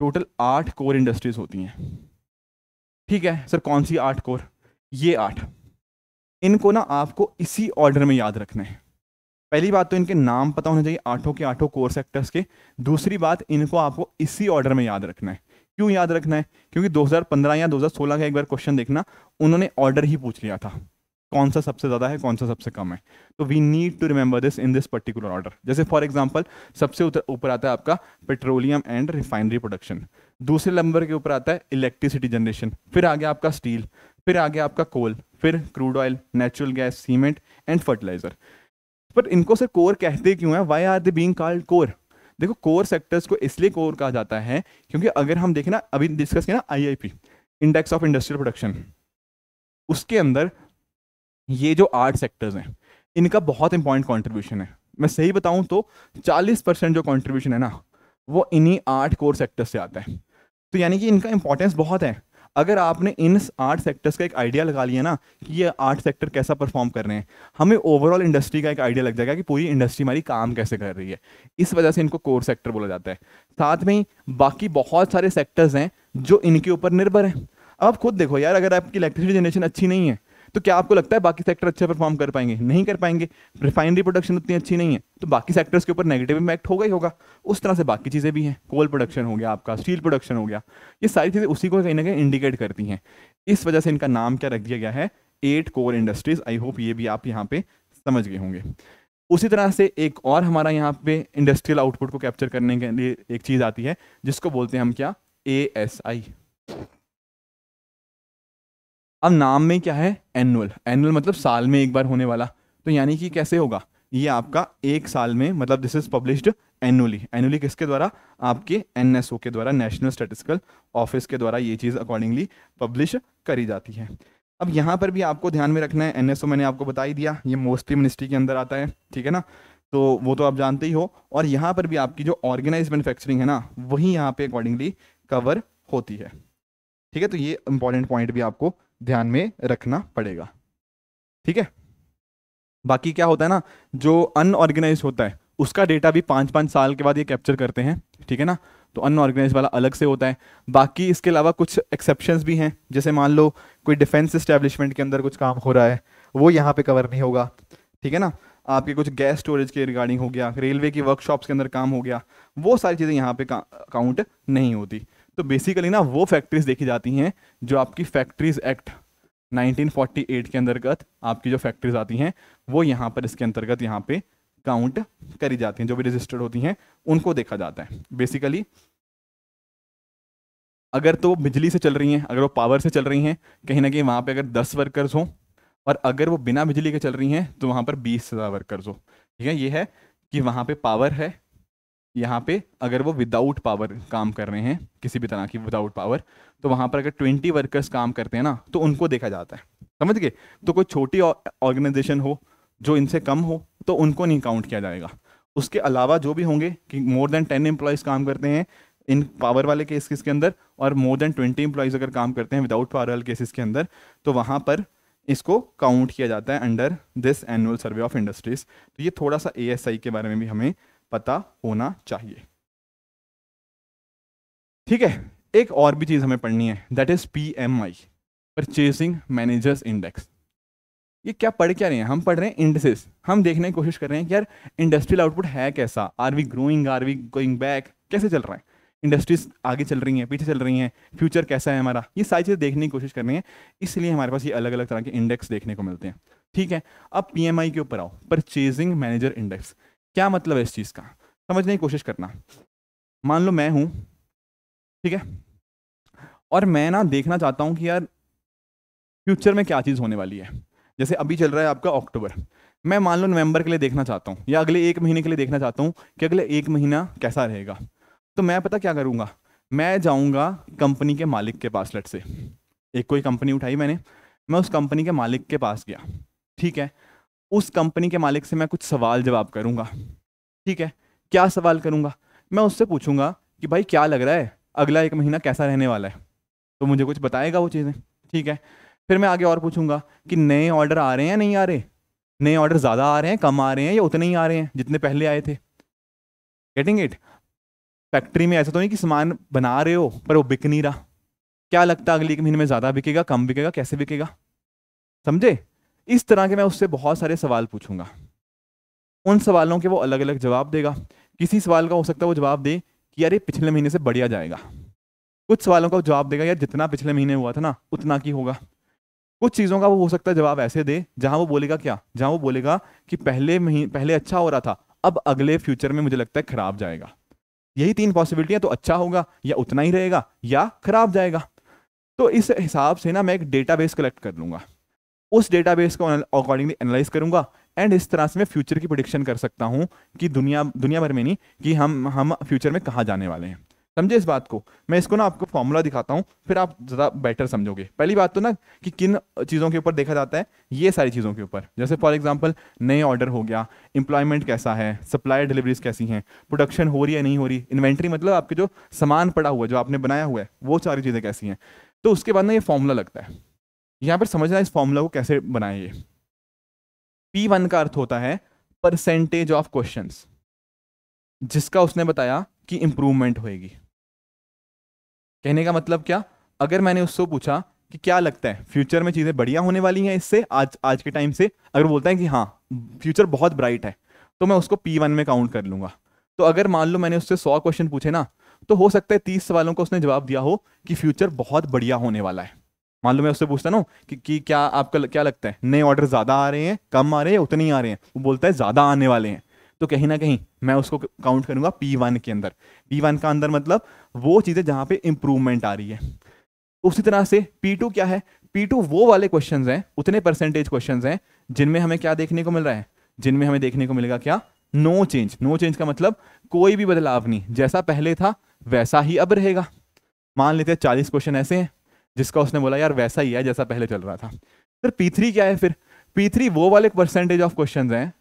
टोटल आठ कोर इंडस्ट्रीज होती हैं ठीक है सर कौन सी आठ कोर ये आठ इनको ना आपको इसी ऑर्डर में याद रखना है पहली बात तो इनके नाम पता होने चाहिए आठों के आठों कोर सेक्टर्स के दूसरी बात इनको आपको इसी ऑर्डर में याद रखना है क्यों याद रखना है क्योंकि 2015 या 2016 का एक बार क्वेश्चन देखना उन्होंने ऑर्डर ही पूछ लिया था कौन सा सबसे ज़्यादा है कौन सा सबसे कम है तो we need to remember this in this particular order जैसे फॉर एग्जाम्पल सबसे ऊपर आता है आपका पेट्रोलियम एंड रिफाइनरी प्रोडक्शन दूसरे नंबर के ऊपर आता है इलेक्ट्रिसिटी जनरेशन फिर आ गया आपका स्टील फिर आगे आपका कोल फिर crude oil natural gas cement and fertilizer पर इनको सर कोर कहते क्यों है why are they being called core देखो कोर सेक्टर्स को इसलिए कोर कहा जाता है क्योंकि अगर हम देखें ना अभी डिस्कस किया ना IIP index of industrial production उसके अंदर ये जो आर्ट सेक्टर्स हैं इनका बहुत इंपॉर्टेंट कॉन्ट्रीब्यूशन है मैं सही बताऊं तो 40 परसेंट जो कॉन्ट्रीब्यूशन है ना वो इन्हीं आर्ट कोर सेक्टर्स से आता है तो यानी कि इनका इंपॉर्टेंस बहुत है अगर आपने इन आठ सेक्टर्स का एक आइडिया लगा लिया ना कि ये आठ सेक्टर कैसा परफॉर्म कर रहे हैं हमें ओवरऑल इंडस्ट्री का एक आइडिया लग जाएगा कि पूरी इंडस्ट्री हमारी काम कैसे कर रही है इस वजह से इनको कोर सेक्टर बोला जाता है साथ में ही बाकी बहुत सारे सेक्टर्स हैं जो इनके ऊपर निर्भर हैं अब खुद देखो यार अगर आपकी इलेक्ट्रिसिटी जनरेशन अच्छी नहीं है तो क्या आपको लगता है बाकी सेक्टर अच्छा परफॉर्म कर पाएंगे नहीं कर पाएंगे रिफाइनरी प्रोडक्शन उतनी अच्छी नहीं है तो बाकी सेक्टर्स के ऊपर नेगेटिव इम्पैक्ट होगा ही होगा उस तरह से बाकी चीज़ें भी हैं कोल प्रोडक्शन हो गया आपका स्टील प्रोडक्शन हो गया ये सारी चीज़ें उसी को कहीं ना कहीं इंडिकेट करती हैं इस वजह से इनका नाम क्या रख दिया गया है eight core industries I hope ये भी आप यहाँ पे समझ गए होंगे उसी तरह से एक और हमारा यहाँ पे इंडस्ट्रियल आउटपुट को कैप्चर करने के लिए एक चीज़ आती है जिसको बोलते हैं हम क्या ए एस आई अब नाम में क्या है एनुअल एनुअल मतलब साल में एक बार होने वाला तो यानी कि कैसे होगा ये आपका एक साल में मतलब this is published annually annually किसके द्वारा आपके एन के द्वारा नेशनल स्टेटिस्टिकल ऑफिस के द्वारा ये चीज़ अकॉर्डिंगली पब्लिश करी जाती है अब यहाँ पर भी आपको ध्यान में रखना है एन मैंने आपको बता ही दिया ये मोस्टली मिनिस्ट्री के अंदर आता है ठीक है ना तो वो तो आप जानते ही हो और यहाँ पर भी आपकी जो ऑर्गेनाइज मैन्युफैक्चरिंग है ना वही यहाँ पे अकॉर्डिंगली कवर होती है ठीक है तो ये इंपॉर्टेंट पॉइंट भी आपको ध्यान में रखना पड़ेगा ठीक है बाकी क्या होता है ना जो अनऑर्गेनाइज होता है उसका डेटा भी पाँच पाँच साल के बाद ये कैप्चर करते हैं ठीक है ना तो अनऑर्गेनाइज वाला अलग से होता है बाकी इसके अलावा कुछ एक्सेप्शन भी हैं जैसे मान लो कोई डिफेंस इस्टेब्लिशमेंट के अंदर कुछ काम हो रहा है वो यहाँ पे कवर नहीं होगा ठीक है ना आपके कुछ गैस स्टोरेज के रिगार्डिंग हो गया रेलवे की वर्कशॉप्स के अंदर काम हो गया वो सारी चीज़ें यहाँ पे काउंट नहीं होती तो बेसिकली ना वो फैक्ट्रीज देखी जाती हैं जो आपकी फैक्ट्रीज एक्ट 1948 के अंतर्गत आपकी जो फैक्ट्रीज आती हैं वो यहाँ पर इसके अंतर्गत यहाँ पे काउंट करी जाती हैं जो भी रजिस्टर्ड होती हैं उनको देखा जाता है बेसिकली अगर तो बिजली से चल रही हैं अगर वो पावर से चल रही हैं कहीं ना कहीं वहाँ पे अगर दस वर्कर्स हों और अगर वो बिना बिजली के चल रही हैं तो वहाँ पर बीस हज़ार वर्कर्स हो ठीक है ये है कि वहाँ पे पावर है यहाँ पे अगर वो विदाउट पावर काम कर रहे हैं किसी भी तरह की विदाउट पावर तो वहाँ पर अगर ट्वेंटी वर्कर्स काम करते हैं ना तो उनको देखा जाता है समझ गए तो कोई छोटी ऑर्गेनाइजेशन हो जो इनसे कम हो तो उनको नहीं काउंट किया जाएगा उसके अलावा जो भी होंगे कि मोर देन टेन एम्प्लॉयज़ काम करते हैं इन पावर वाले केस के अंदर और मोर देन ट्वेंटी एम्प्लॉयज़ अगर काम करते हैं विदाउट पावर वाले केसेस के अंदर तो वहाँ पर इसको काउंट किया जाता है under this annual survey of industries तो ये थोड़ा सा ए के बारे में भी हमें पता होना चाहिए ठीक है एक और भी चीज हमें पढ़नी है that is P M I purchasing managers index ये क्या पढ़ क्या रहे हैं हम पढ़ रहे हैं इंडसेस हम देखने की कोशिश कर रहे हैं कि यार इंडस्ट्रियल आउटपुट है कैसा are we growing are we going back कैसे चल रहा है इंडस्ट्रीज आगे चल रही हैं पीछे चल रही हैं फ्यूचर कैसा है हमारा ये सारी चीज़ें देखने की कोशिश कर रही हैं इसलिए हमारे पास ये अलग अलग तरह के इंडेक्स देखने को मिलते हैं ठीक है अब पीएमआई के ऊपर आओ परचेजिंग मैनेजर इंडेक्स क्या मतलब है इस चीज़ का समझने की कोशिश करना मान लो मैं हूँ ठीक है और मैं ना देखना चाहता हूँ कि यार फ्यूचर में क्या चीज़ होने वाली है जैसे अभी चल रहा है आपका अक्टूबर मैं मान लो नवंबर के लिए देखना चाहता हूँ या अगले एक महीने के लिए देखना चाहता हूँ कि अगले एक महीना कैसा रहेगा तो मैं पता क्या करूँगा मैं जाऊँगा कंपनी के मालिक के पास लट से एक कोई कंपनी उठाई मैंने मैं उस कंपनी के मालिक के पास गया ठीक है उस कंपनी के मालिक से मैं कुछ सवाल जवाब करूँगा ठीक है क्या सवाल करूंगा मैं उससे पूछूंगा कि भाई क्या लग रहा है अगला एक महीना कैसा रहने वाला है तो मुझे कुछ बताएगा वो चीज़ें ठीक है फिर मैं आगे और पूछूंगा कि नए ऑर्डर आ रहे हैं या नहीं आ रहे नए ऑर्डर ज़्यादा आ रहे हैं कम आ रहे हैं या उतने ही आ रहे हैं जितने पहले आए थे गेटिंग इट फैक्ट्री में ऐसा तो नहीं कि सामान बना रहे हो पर वो बिक नहीं रहा क्या लगता है अगले एक महीने में ज़्यादा बिकेगा कम बिकेगा कैसे बिकेगा समझे इस तरह के मैं उससे बहुत सारे सवाल पूछूंगा उन सवालों के वो अलग अलग जवाब देगा किसी सवाल का हो सकता है वो जवाब दे कि यार ये पिछले महीने से बढ़िया जाएगा कुछ सवालों का जवाब देगा यार जितना पिछले महीने हुआ था ना उतना की होगा कुछ चीज़ों का वो हो सकता है जवाब ऐसे दे जहाँ वो बोलेगा क्या जहाँ वो बोलेगा कि पहले महीने पहले अच्छा हो रहा था अब अगले फ्यूचर में मुझे लगता है खराब जाएगा यही तीन पॉसिबिलिटियाँ तो अच्छा होगा या उतना ही रहेगा या खराब जाएगा तो इस हिसाब से ना मैं एक डेटाबेस कलेक्ट कर लूँगा उस डेटाबेस को अकॉर्डिंगली एनालाइज करूंगा एंड इस तरह से मैं फ्यूचर की प्रोडिक्शन कर सकता हूँ कि दुनिया दुनिया भर में नहीं कि हम हम फ्यूचर में कहाँ जाने वाले हैं समझे इस बात को मैं इसको ना आपको फॉर्मूला दिखाता हूँ फिर आप ज़्यादा बेटर समझोगे पहली बात तो ना कि किन चीज़ों के ऊपर देखा जाता है ये सारी चीज़ों के ऊपर जैसे फॉर एग्जांपल नए ऑर्डर हो गया इंप्लॉयमेंट कैसा है सप्लाई डिलीवरीज कैसी हैं प्रोडक्शन हो रही है नहीं हो रही इन्वेंट्री मतलब आपके जो सामान पड़ा हुआ है जो आपने बनाया हुआ है वो सारी चीज़ें कैसी हैं तो उसके बाद ना ये फॉर्मूला लगता है यहाँ पर समझना इस फॉर्मूला को कैसे बनाए पी वन का अर्थ होता है परसेंटेज ऑफ क्वेश्चन जिसका उसने बताया कि इम्प्रूवमेंट होएगी कहने का मतलब क्या अगर मैंने उससे पूछा कि क्या लगता है फ्यूचर में चीज़ें बढ़िया होने वाली हैं इससे आज आज के टाइम से अगर बोलता है कि हाँ फ्यूचर बहुत ब्राइट है तो मैं उसको पी वन में काउंट कर लूँगा तो अगर मान लो मैंने उससे सौ क्वेश्चन पूछे ना तो हो सकता है तीस सवालों को उसने जवाब दिया हो कि फ्यूचर बहुत बढ़िया होने वाला है मान लो मैं उससे पूछता ना कि, कि क्या आपका क्या लगता है नए ऑर्डर ज़्यादा आ रहे हैं कम आ रहे हैं उतने ही आ रहे हैं वो बोलता है ज़्यादा आने वाले हैं तो कहीं ना कहीं मैं उसको काउंट करूंगा पी वन के अंदर पी वन का अंदर मतलब वो चीज़ें जहां पे इंप्रूवमेंट आ रही है उसी तरह से पी टू क्या है पी टू वो वाले क्वेश्चन हैं उतने परसेंटेज क्वेश्चन हैं जिनमें हमें क्या देखने को मिल रहा है जिनमें हमें देखने को मिलेगा क्या नो चेंज नो चेंज का मतलब कोई भी बदलाव नहीं जैसा पहले था वैसा ही अब रहेगा मान लेते हैं चालीस क्वेश्चन ऐसे हैं जिसका उसने बोला यार वैसा ही है जैसा पहले चल रहा था सर P3 क्या है फिर P3 वो वाले परसेंटेज ऑफ क्वेश्चंस हैं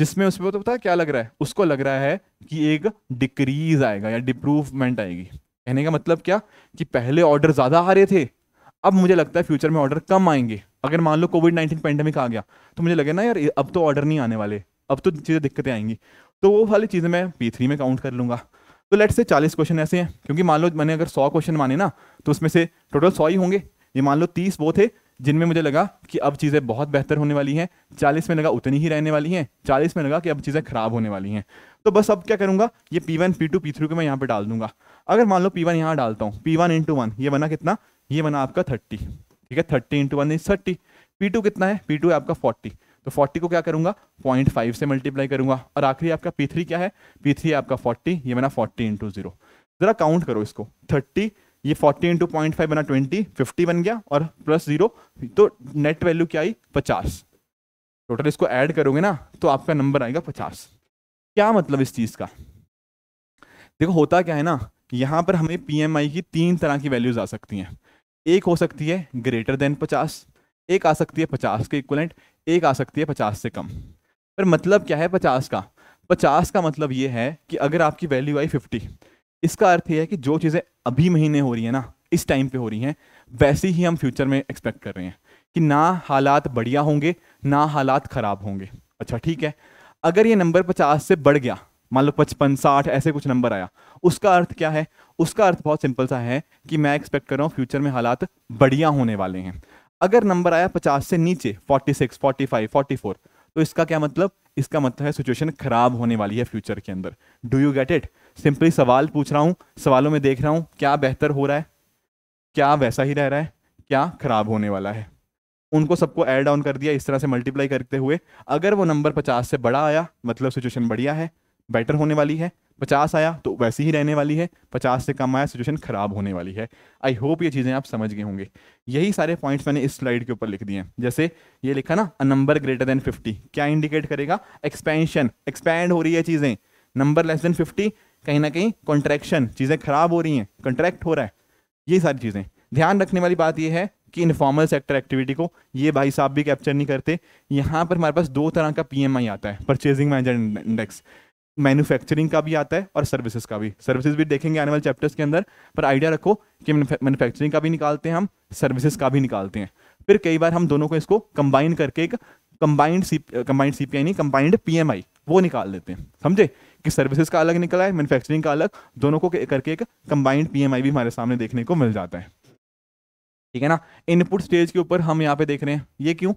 जिसमें उसमें तो पता क्या लग रहा है उसको लग रहा है कि एक डिक्रीज आएगा या डिप्रूवमेंट आएगी कहने का मतलब क्या कि पहले ऑर्डर ज़्यादा आ रहे थे अब मुझे लगता है फ्यूचर में ऑर्डर कम आएंगे अगर मान लो कोविड नाइन्टीन पेंडेमिक आ गया तो मुझे लगे ना यार अब तो ऑर्डर नहीं आने वाले अब तो चीज़ें दिक्कतें आएंगी तो वो वाली चीज़ें मैं पी में काउंट कर लूँगा तो लेट से चालीस क्वेश्चन ऐसे हैं क्योंकि मान लो मैंने अगर सौ क्वेश्चन माने ना तो उसमें से टोटल सौ ही होंगे ये मान लो तीस वो थे जिनमें मुझे लगा कि अब चीज़ें बहुत बेहतर होने वाली हैं चालीस में लगा उतनी ही रहने वाली हैं चालीस में लगा कि अब चीज़ें खराब होने वाली हैं तो बस अब क्या करूँगा ये P one P two P three को मैं यहाँ पर डाल दूंगा अगर मान लो पी वन यहाँ डालता हूँ पी वन इंटू वन ये बना कितना ये बना आपका थर्टी ठीक है thirty into one is thirty P two कितना है पी टू है आपका फोर्टी तो 40 को क्या करूंगा 0.5 से मल्टीप्लाई करूंगा और आखिरी आपका P3 क्या है P3 है आपका 40 ये बना 40 इंटू जीरो जरा काउंट करो इसको 30 ये 40 इंटू पॉइंट बना 20 50 बन गया और प्लस जीरो तो नेट वैल्यू क्या आई 50 टोटल इसको ऐड करोगे ना तो आपका नंबर आएगा 50 क्या मतलब इस चीज़ का देखो होता क्या है ना यहाँ पर हमें पी की तीन तरह की वैल्यूज आ सकती हैं एक हो सकती है ग्रेटर देन पचास एक आ सकती है पचास के इक्वलेंट एक आ सकती है पचास से कम पर मतलब क्या है पचास का पचास का मतलब ये है कि अगर आपकी वैल्यू आई फिफ्टी इसका अर्थ ये है कि जो चीज़ें अभी महीने हो रही हैं ना इस टाइम पे हो रही हैं वैसी ही हम फ्यूचर में एक्सपेक्ट कर रहे हैं कि ना हालात बढ़िया होंगे ना हालात ख़राब होंगे अच्छा ठीक है अगर ये नंबर पचास से बढ़ गया मान लो पचपन साठ ऐसे कुछ नंबर आया उसका अर्थ क्या है उसका अर्थ बहुत सिंपल सा है कि मैं एक्सपेक्ट कर रहा हूँ फ्यूचर में हालात बढ़िया होने वाले हैं अगर नंबर आया पचास से नीचे forty six forty five forty four तो इसका क्या मतलब इसका मतलब है सिचुएशन खराब होने वाली है फ्यूचर के अंदर do you get it simply सवाल पूछ रहा हूँ सवालों में देख रहा हूँ क्या बेहतर हो रहा है क्या वैसा ही रह रहा है क्या खराब होने वाला है उनको सबको एड डाउन कर दिया इस तरह से मल्टीप्लाई करते हुए अगर वो नंबर पचास से बड़ा आया मतलब सिचुएशन बढ़िया है बेटर होने वाली है पचास आया तो वैसी ही रहने वाली है पचास से कम आया सिचुएशन ख़राब होने वाली है आई होप ये चीज़ें आप समझ गए होंगे यही सारे पॉइंट्स मैंने इस स्लाइड के ऊपर लिख दिए हैं जैसे ये लिखा ना a number greater than fifty क्या इंडिकेट करेगा एक्सपेंशन एक्सपैंड हो रही है चीज़ें नंबर लेस देन फिफ्टी कहीं ना कहीं कॉन्ट्रैक्शन चीज़ें खराब हो रही हैं कॉन्ट्रैक्ट हो रहा है ये सारी चीज़ें ध्यान रखने वाली बात यह है कि इनफॉर्मल सेक्टर एक्टिविटी को ये भाई साहब भी कैप्चर नहीं करते यहाँ पर हमारे पास दो तरह का पीएमआई आता है परचेजिंग मैनेजर इंडेक्स मैन्युफैक्चरिंग का भी आता है और सर्विसेज का भी सर्विसेज भी देखेंगे आने वाले चैप्टर्स के अंदर पर आइडिया रखो कि मैन्युफैक्चरिंग का भी निकालते हैं हम सर्विसेज का भी निकालते हैं फिर कई बार हम दोनों को इसको कंबाइन करके एक कंबाइंड सी कंबाइंड सी नहीं कंबाइंड पी वो निकाल देते हैं समझे कि सर्विसेज का अलग निकला है मैनुफैक्चरिंग का अलग दोनों को करके एक कंबाइंड पी भी हमारे सामने देखने को मिल जाता है ठीक है ना इनपुट स्टेज के ऊपर हम यहाँ पे देख रहे हैं ये क्यों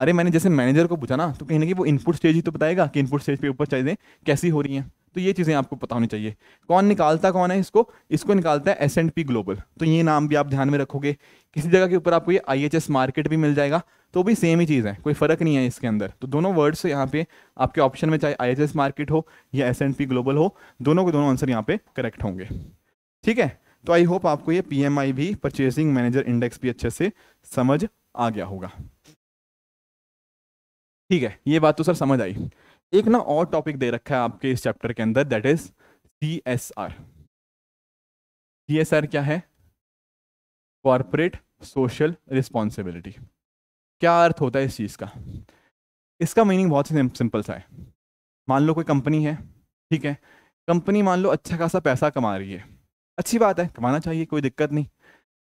अरे मैंने जैसे मैनेजर को पूछा ना तो कहने की वो इनपुट स्टेज ही तो बताएगा कि इनपुट स्टेज पे ऊपर चीज़ें कैसी हो रही हैं तो ये चीज़ें आपको पता होनी चाहिए कौन निकालता कौन है इसको इसको निकालता है एस एंड पी ग्लोबल तो ये नाम भी आप ध्यान में रखोगे किसी जगह के ऊपर आपको ये आई एच एस मार्केट भी मिल जाएगा तो भी सेम ही चीज़ है कोई फ़र्क नहीं है इसके अंदर तो दोनों वर्ड्स यहाँ पे आपके ऑप्शन में चाहे आई एच एस मार्केट हो या एस एंड पी ग्लोबल हो दोनों के दोनों आंसर यहाँ पे करेक्ट होंगे ठीक है तो आई होप आपको ये पी एम आई भी परचेसिंग मैनेजर इंडेक्स भी अच्छे से समझ आ गया होगा ठीक है ये बात तो सर समझ आई एक ना और टॉपिक दे रखा है आपके इस चैप्टर के अंदर that is C S R C S R क्या है कॉरपोरेट सोशल रिस्पॉन्सिबिलिटी क्या अर्थ होता है इस चीज़ का इसका मीनिंग बहुत ही सिंपल सा है मान लो कोई कंपनी है ठीक है कंपनी मान लो अच्छा खासा पैसा कमा रही है अच्छी बात है कमाना चाहिए कोई दिक्कत नहीं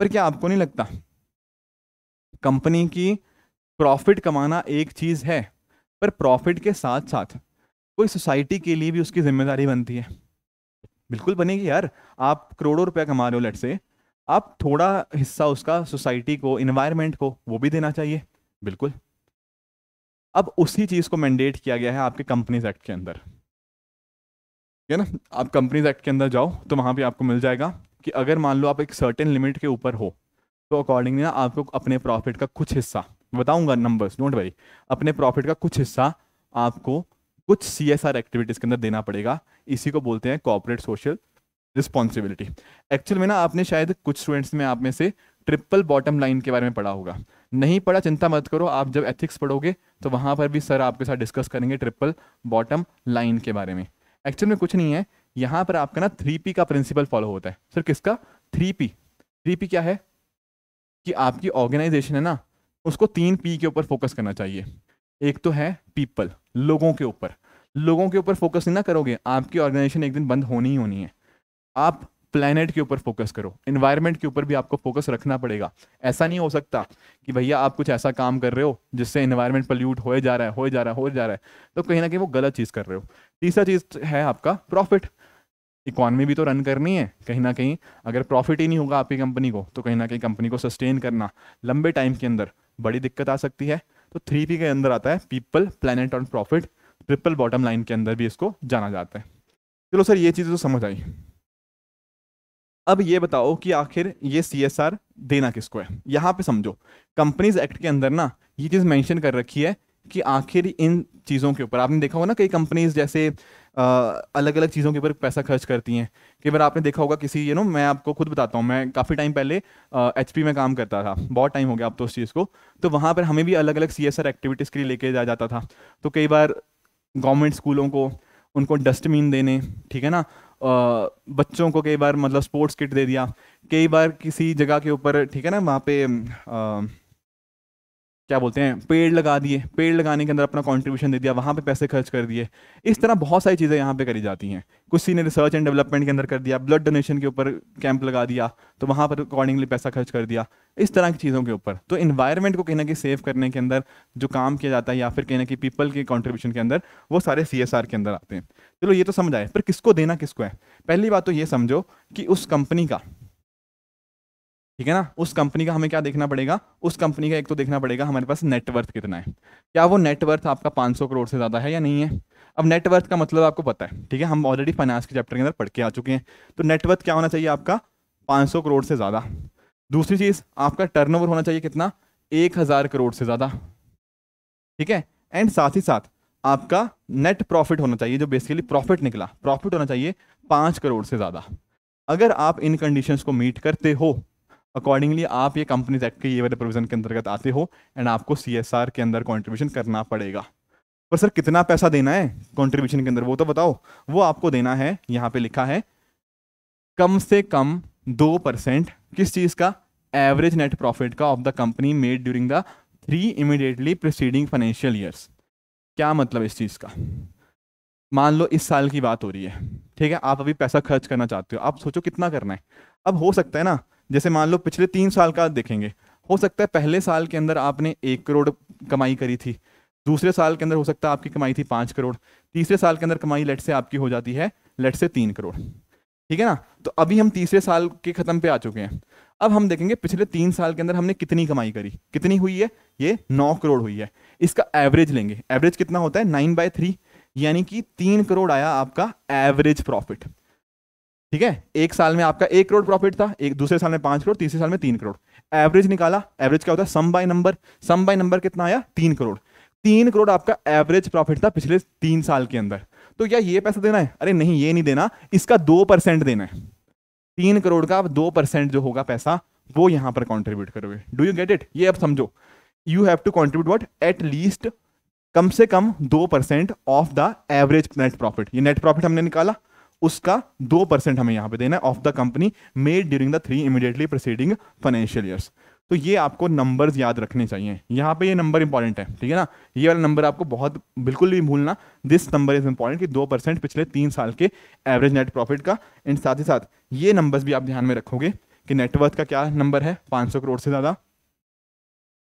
पर क्या आपको नहीं लगता कंपनी की प्रॉफिट कमाना एक चीज़ है पर प्रॉफिट के साथ साथ कोई सोसाइटी के लिए भी उसकी जिम्मेदारी बनती है बिल्कुल बनेगी यार आप करोड़ों रुपया कमा रहे हो लट से आप थोड़ा हिस्सा उसका सोसाइटी को इन्वायरमेंट को वो भी देना चाहिए बिल्कुल अब उसी चीज़ को मैंडेट किया गया है आपके कंपनीज एक्ट के अंदर है ना आप कंपनीज एक्ट के अंदर जाओ तो वहाँ पे आपको मिल जाएगा कि अगर मान लो आप एक सर्टेन लिमिट के ऊपर हो तो अकॉर्डिंगली ना आपको अपने प्रॉफिट का कुछ हिस्सा बताऊंगा नंबर्स डोंट वरी अपने प्रॉफिट का कुछ हिस्सा आपको कुछ सी एस आर एक्टिविटीज़ के अंदर देना पड़ेगा इसी को बोलते हैं कॉपरेट सोशल रिस्पॉन्सिबिलिटी एक्चुअल में ना आपने शायद कुछ स्टूडेंट्स में आप में से ट्रिपल बॉटम लाइन के बारे में पढ़ा होगा नहीं पढ़ा चिंता मत करो आप जब एथिक्स पढ़ोगे तो वहाँ पर भी सर आपके साथ डिस्कस करेंगे ट्रिपल बॉटम लाइन के बारे में एक्चुअल में कुछ नहीं है यहाँ पर आपका ना थ्री पी का प्रिंसिपल फॉलो होता है सर किसका थ्री पी थ्री पी क्या है कि आपकी ऑर्गेनाइजेशन है ना उसको तीन पी के ऊपर फोकस करना चाहिए एक तो है पीपल लोगों के ऊपर लोगों के ऊपर फोकस नहीं ना करोगे आपकी ऑर्गेनाइजेशन एक दिन बंद होनी ही होनी है आप प्लानट के ऊपर फोकस करो इन्वायरमेंट के ऊपर भी आपको फोकस रखना पड़ेगा ऐसा नहीं हो सकता कि भैया आप कुछ ऐसा काम कर रहे हो जिससे इन्वायरमेंट पल्यूट हो जा रहा है हो जा रहा है हो जा रहा है तो कहीं ना कहीं वो गलत चीज़ कर रहे हो तीसरा चीज़ है आपका प्रॉफिट इकॉनमी भी तो रन करनी है कहीं ना कहीं अगर प्रॉफिट ही नहीं होगा आपकी कंपनी को तो कहीं ना कहीं कंपनी को सस्टेन करना लंबे टाइम के अंदर बड़ी दिक्कत आ सकती है तो थ्री पी के अंदर आता है पीपल प्लानट और प्रॉफिट ट्रिपल बॉटम लाइन के अंदर भी इसको जाना जाता है चलो सर ये चीज़ तो समझ आई अब ये बताओ कि आखिर ये सी देना किसको है यहाँ पे समझो कंपनीज एक्ट के अंदर ना ये चीज़ मेंशन कर रखी है कि आखिर इन चीज़ों के ऊपर आपने देखा होगा ना कई कंपनीज जैसे अलग अलग चीज़ों के ऊपर पैसा खर्च करती हैं कई बार आपने देखा होगा किसी यू नो मैं आपको खुद बताता हूँ मैं काफ़ी टाइम पहले एच में काम करता था बहुत टाइम हो गया अब तो उस चीज़ को तो वहाँ पर हमें भी अलग अलग सी एक्टिविटीज़ के लिए लेके जाया जाता था तो कई बार गवर्नमेंट स्कूलों को उनको डस्टबिन देने ठीक है ना बच्चों को कई बार मतलब स्पोर्ट्स किट दे दिया कई बार किसी जगह के ऊपर ठीक है ना वहाँ पे आ, क्या बोलते हैं पेड़ लगा दिए पेड़ लगाने के अंदर अपना कंट्रीब्यूशन दे दिया वहाँ पे पैसे खर्च कर दिए इस तरह बहुत सारी चीज़ें यहाँ पे करी जाती हैं कुछ ने रिसर्च एंड डेवलपमेंट के अंदर कर दिया ब्लड डोनेशन के ऊपर कैंप लगा दिया तो वहाँ पर अकॉर्डिंगली पैसा खर्च कर दिया इस तरह की चीज़ों के ऊपर तो इन्वायरमेंट को कहीं ना कहीं सेव करने के अंदर जो काम किया जाता है या फिर कहीं ना कहीं पीपल के कॉन्ट्रीब्यूशन के अंदर वो सारे सी के अंदर आते हैं चलो ये तो समझ आए पर किसको देना किसको है पहली बात तो ये समझो कि उस कंपनी का ठीक है ना उस कंपनी का हमें क्या देखना पड़ेगा उस कंपनी का एक तो देखना पड़ेगा हमारे पास नेटवर्थ कितना है क्या वो नेटवर्थ आपका 500 करोड़ से ज़्यादा है या नहीं है अब नेटवर्थ का मतलब आपको पता है ठीक है हम ऑलरेडी फाइनेंस के चैप्टर के अंदर पढ़ के आ चुके हैं तो नेटवर्थ क्या होना चाहिए आपका पाँच करोड़ से ज़्यादा दूसरी चीज़ आपका टर्नओवर होना चाहिए कितना एक हज़ार करोड़ से ज़्यादा ठीक है एंड साथ ही साथ आपका नेट प्रॉफिट होना चाहिए जो बेसिकली प्रॉफिट निकला प्रॉफिट होना चाहिए पांच करोड़ से ज़्यादा अगर आप इन कंडीशंस को मीट करते हो अकॉर्डिंगली आप ये कंपनी एक्ट के ये वाले प्रोविजन के अंतर्गत आते हो एंड आपको सी के अंदर कॉन्ट्रीब्यूशन करना पड़ेगा पर सर कितना पैसा देना है कॉन्ट्रीब्यूशन के अंदर वो तो बताओ वो आपको देना है यहाँ पे लिखा है कम से कम दो परसेंट किस चीज़ का एवरेज नेट प्रॉफिट का of the company made during the three immediately preceding financial years क्या मतलब इस चीज़ का मान लो इस साल की बात हो रही है ठीक है आप अभी पैसा खर्च करना चाहते हो आप सोचो कितना करना है अब हो सकता है ना जैसे मान लो पिछले तीन साल का देखेंगे हो सकता है पहले साल के अंदर आपने एक करोड़ कमाई करी थी दूसरे साल के अंदर हो सकता है आपकी कमाई थी पाँच करोड़ तीसरे साल के अंदर कमाई लेट से आपकी हो जाती है लेट से तीन करोड़ ठीक है ना तो अभी हम तीसरे साल के ख़त्म पे आ चुके हैं अब हम देखेंगे पिछले तीन साल के अंदर हमने कितनी कमाई करी कितनी हुई है ये नौ करोड़ हुई है इसका एवरेज लेंगे एवरेज कितना होता है नाइन बाय थ्री यानी कि तीन करोड़ आया आपका एवरेज प्रॉफिट ठीक है एक साल में आपका एक करोड़ प्रॉफिट था एक दूसरे साल में पांच करोड़ तीसरे साल में तीन करोड़ एवरेज निकाला एवरेज क्या होता है sum by number sum by number कितना आया तीन करोड़ तीन करोड़ आपका एवरेज प्रॉफिट था पिछले तीन साल के अंदर तो क्या ये पैसा देना है अरे नहीं ये नहीं देना इसका दो परसेंट देना है तीन करोड़ का दो परसेंट जो होगा पैसा वो यहां पर कॉन्ट्रीब्यूट करोगे डू यू गेट इट ये अब समझो you have to contribute what at least कम से कम दो percent of the average net profit ये नेट प्रॉफिट हमने निकाला उसका दो परसेंट हमें यहाँ पे देना है of the company made during the three immediately proceeding financial years तो ये आपको नंबर्स याद रखने चाहिए यहाँ पे ये नंबर इंपॉर्टेंट है ठीक है ना ये वाला नंबर आपको बहुत बिल्कुल भी भूलना दिस नंबर इज इंपॉर्टेंट कि दो परसेंट पिछले तीन साल के एवरेज नेट प्रॉफिट का एंड साथ ही साथ ये नंबर्स भी आप ध्यान में रखोगे कि नेटवर्थ का क्या नंबर है पाँच करोड़ से ज़्यादा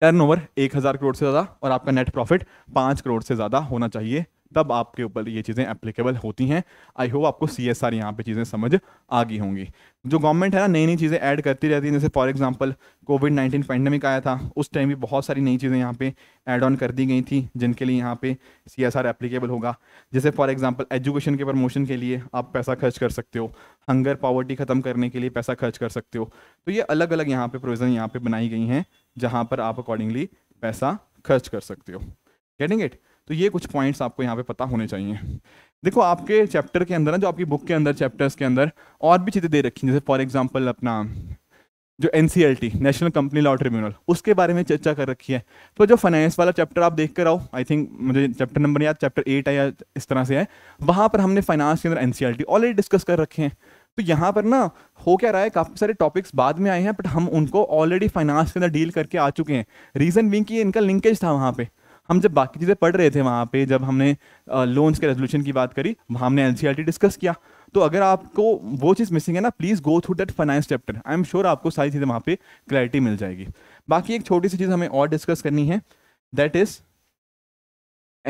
टर्न ओवर करोड़ से ज़्यादा और आपका नेट प्रॉफिट पाँच करोड़ से ज़्यादा होना चाहिए तब आपके ऊपर ये चीज़ें एप्लीकेबल होती हैं आई होप आपको सी एस आर यहाँ पर चीज़ें समझ आ गई होंगी जो गवर्नमेंट है ना नई नई चीज़ें ऐड करती रहती हैं जैसे for example COVID nineteen pandemic आया था उस टाइम भी बहुत सारी नई चीज़ें यहाँ पे ऐड ऑन कर दी गई थी जिनके लिए यहाँ पे सी एस आर एप्लीकेबल होगा जैसे फॉर एग्जांपल एजुकेशन के प्रमोशन के लिए आप पैसा खर्च कर सकते हो हंगर पॉवर्टी ख़त्म करने के लिए पैसा खर्च कर सकते हो तो ये अलग अलग यहाँ पर प्रोविज़न यहाँ पर बनाई गई हैं जहाँ पर आप अकॉर्डिंगली पैसा खर्च कर सकते हो गेटिंग इट तो ये कुछ पॉइंट्स आपको यहाँ पे पता होने चाहिए देखो आपके चैप्टर के अंदर ना जो आपकी बुक के अंदर चैप्टर्स के अंदर और भी चीज़ें दे रखी हैं जैसे फॉर एग्जाम्पल अपना जो N national company law tribunal उसके बारे में चर्चा कर रखी है तो जो फाइनेंस वाला चैप्टर आप देख कर आओ आई थिंक मुझे चैप्टर नंबर याद चैप्टर एट है या इस तरह से है वहाँ पर हमने फाइनेंस के अंदर एन ऑलरेडी डिस्कस कर रखे हैं तो यहाँ पर ना हो क्या रहा है काफ़ी सारे टॉपिक्स बाद में आए हैं बट हम उनको ऑलरेडी फाइनेंस के अंदर डील करके आ चुके हैं रीज़न बिंग कि इनका लिंकेज था वहाँ पर हम जब बाकी चीज़ें पढ़ रहे थे वहाँ पे जब हमने लोन्स के रेजोल्यूशन की बात करी वहाँ हमने एन डिस्कस किया तो अगर आपको वो चीज़ मिसिंग है ना please go through that finance chapter I am sure आपको सारी चीज़ें वहाँ पे क्लैरिटी मिल जाएगी बाकी एक छोटी सी चीज़ हमें और डिस्कस करनी है that is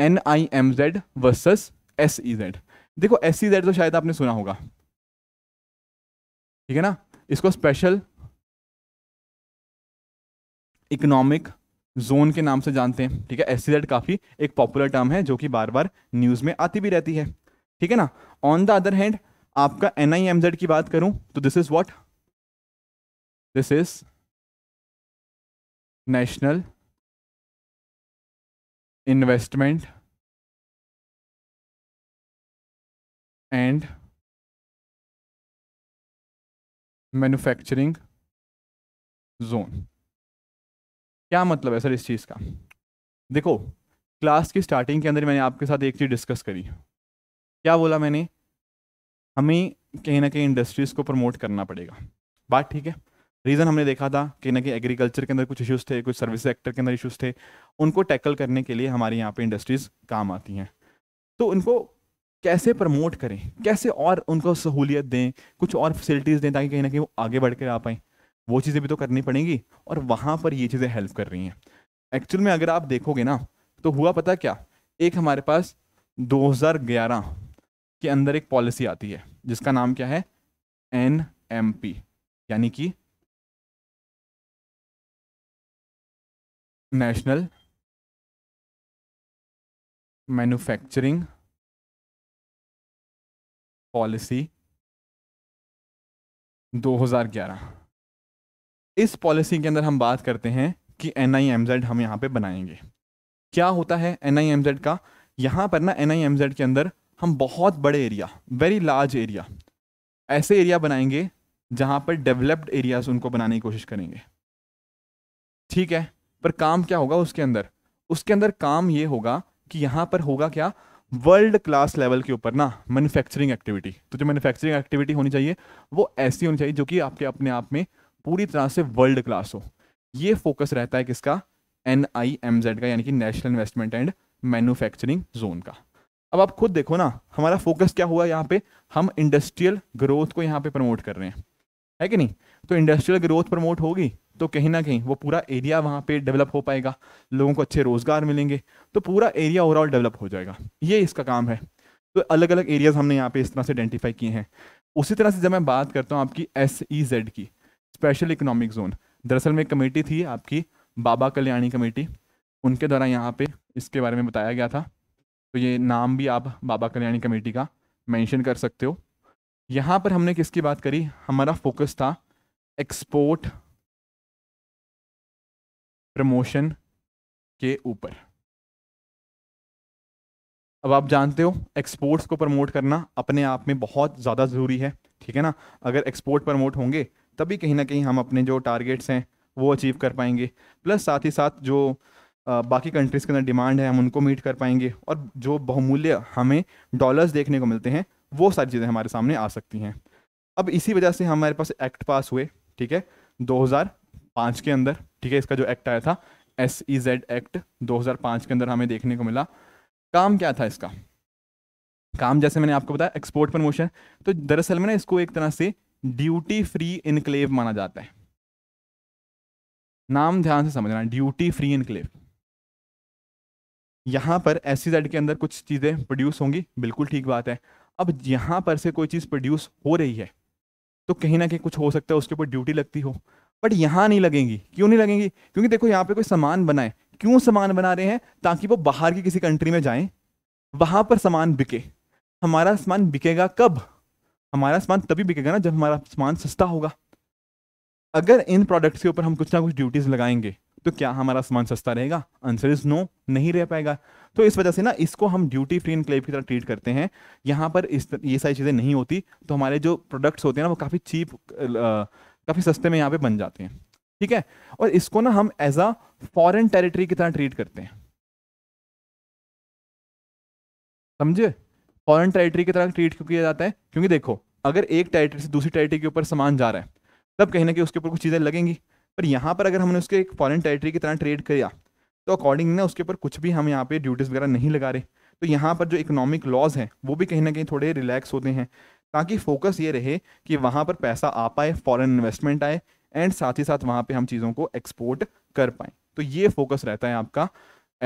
N I M Z versus S E Z देखो एस ई जेड तो शायद आपने सुना होगा ठीक है ना इसको स्पेशल इकोनॉमिक जोन के नाम से जानते हैं ठीक है एस काफ़ी एक पॉपुलर टर्म है जो कि बार बार न्यूज़ में आती भी रहती है ठीक है ना ऑन द अदर हैंड आपका एन की बात करूं तो this is what this is national investment and manufacturing zone क्या मतलब है सर इस चीज़ का देखो क्लास की स्टार्टिंग के अंदर मैंने आपके साथ एक चीज़ डिस्कस करी क्या बोला मैंने हमें कहीं ना कहीं इंडस्ट्रीज़ को प्रमोट करना पड़ेगा बात ठीक है रीज़न हमने देखा था कहीं ना कहीं एग्रीकल्चर के अंदर कुछ इश्यूज़ थे कुछ सर्विस सेक्टर के अंदर इश्यूज़ थे उनको टैकल करने के लिए हमारे यहाँ पे इंडस्ट्रीज़ काम आती हैं तो उनको कैसे प्रमोट करें कैसे और उनको सहूलियत दें कुछ और फैसिलिटीज़ दें ताकि कहीं ना कहीं वो आगे बढ़ कर आ पाएँ वो चीज़ें भी तो करनी पड़ेंगी और वहाँ पर ये चीज़ें हेल्प कर रही हैं एक्चुअल में अगर आप देखोगे ना तो हुआ पता क्या एक हमारे पास 2011 के अंदर एक पॉलिसी आती है जिसका नाम क्या है एन एम पी यानी कि नेशनल मैन्युफैक्चरिंग पॉलिसी 2011 इस पॉलिसी के अंदर हम बात करते हैं कि एन आई एम जेड हम यहाँ पे बनाएंगे क्या होता है एन आई एम जेड का यहाँ पर ना एन आई एम जेड के अंदर हम बहुत बड़े एरिया वेरी लार्ज एरिया ऐसे एरिया बनाएंगे जहाँ पर डेवलप्ड एरियाज उनको बनाने की कोशिश करेंगे ठीक है पर काम क्या होगा उसके अंदर उसके अंदर काम ये होगा कि यहाँ पर होगा क्या वर्ल्ड क्लास लेवल के ऊपर ना मैन्युफैक्चरिंग एक्टिविटी तो जो मैन्युफैक्चरिंग एक्टिविटी होनी चाहिए वो ऐसी होनी चाहिए जो कि आपके अपने आप में पूरी तरह से वर्ल्ड क्लास हो ये फोकस रहता है किसका एन आई एम जेड का यानी कि national investment and manufacturing zone का अब आप खुद देखो ना हमारा फोकस क्या हुआ यहाँ पे हम इंडस्ट्रियल ग्रोथ को यहाँ पे प्रमोट कर रहे हैं है कि नहीं तो इंडस्ट्रियल ग्रोथ प्रमोट होगी तो कहीं ना कहीं वो पूरा एरिया वहाँ पे डेवलप हो पाएगा लोगों को अच्छे रोजगार मिलेंगे तो पूरा एरिया ओवरऑल डेवलप हो जाएगा ये इसका काम है तो अलग अलग एरियाज हमने यहाँ पे इस तरह से आइडेंटिफाई किए हैं उसी तरह से जब मैं बात करता हूँ आपकी एस ई जेड की स्पेशल इकोनॉमिक जोन दरअसल में कमेटी थी आपकी बाबा कल्याणी कमेटी उनके द्वारा यहाँ पे इसके बारे में बताया गया था तो ये नाम भी आप बाबा कल्याणी कमेटी का मेंशन कर सकते हो यहाँ पर हमने किसकी बात करी हमारा फोकस था एक्सपोर्ट प्रमोशन के ऊपर अब आप जानते हो एक्सपोर्ट्स को प्रमोट करना अपने आप में बहुत ज़्यादा ज़रूरी है ठीक है ना अगर एक्सपोर्ट प्रमोट होंगे तभी कहीं ना कहीं हम अपने जो टारगेट्स हैं वो अचीव कर पाएंगे प्लस साथ ही साथ जो बाकी कंट्रीज़ के अंदर डिमांड है हम उनको मीट कर पाएंगे और जो बहुमूल्य हमें डॉलर्स देखने को मिलते हैं वो सारी चीज़ें हमारे सामने आ सकती हैं अब इसी वजह से हमारे पास एक्ट पास हुए ठीक है 2005 के अंदर ठीक है इसका जो एक्ट आया था एस ई जेड एक्ट 2005 के अंदर हमें देखने को मिला काम क्या था इसका काम जैसे मैंने आपको बताया एक्सपोर्ट प्रमोशन तो दरअसल में ना इसको एक तरह से ड्यूटी फ्री इनक्लेव माना जाता है नाम ध्यान से समझना ड्यूटी फ्री इनक्लेव यहां पर एस के अंदर कुछ चीज़ें प्रोड्यूस होंगी बिल्कुल ठीक बात है अब यहां पर से कोई चीज़ प्रोड्यूस हो रही है तो कहीं ना कहीं कुछ हो सकता है उसके ऊपर ड्यूटी लगती हो बट यहां नहीं लगेंगी क्यों नहीं लगेंगी क्योंकि देखो यहाँ पे कोई सामान बनाए क्यों सामान बना रहे हैं ताकि वो बाहर की किसी कंट्री में जाएं वहां पर सामान बिके हमारा सामान बिकेगा कब हमारा सामान तभी बिकेगा ना जब हमारा सामान सस्ता होगा अगर इन प्रोडक्ट्स के ऊपर हम कुछ ना कुछ ड्यूटीज लगाएंगे तो क्या हमारा सामान सस्ता रहेगा आंसर इज नो नहीं रह पाएगा तो इस वजह से ना इसको हम ड्यूटी फ्री इन इनक्लेव की तरह ट्रीट करते हैं यहाँ पर इस ये सारी चीज़ें नहीं होती तो हमारे जो प्रोडक्ट्स होते हैं ना वो काफ़ी चीप काफ़ी सस्ते में यहाँ पे बन जाते हैं ठीक है और इसको ना हम एज अ फॉरन टेरिटरी की तरह ट्रीट करते हैं समझे फॉरन टेरिटरी की तरह ट्रीट क्यों किया जाता है क्योंकि देखो अगर एक टेरिटरी से दूसरी टेरिटरी के ऊपर सामान जा रहा है तब कहीं ना कहीं उसके ऊपर कुछ चीज़ें लगेंगी पर यहाँ पर अगर हमने उसके एक फॉरन टेरिटरी की तरह ट्रेड किया तो अकॉर्डिंग ना उसके ऊपर कुछ भी हम यहाँ पे ड्यूटीज़ वगैरह नहीं लगा रहे तो यहाँ पर जो इकोनॉमिक लॉज हैं वो भी कहीं ना कहीं थोड़े रिलैक्स होते हैं ताकि फोकस ये रहे कि वहाँ पर पैसा आ पाए फ़ॉरन इन्वेस्टमेंट आए एंड साथ ही साथ वहाँ पर हम चीज़ों को एक्सपोर्ट कर पाएँ तो ये फोकस रहता है आपका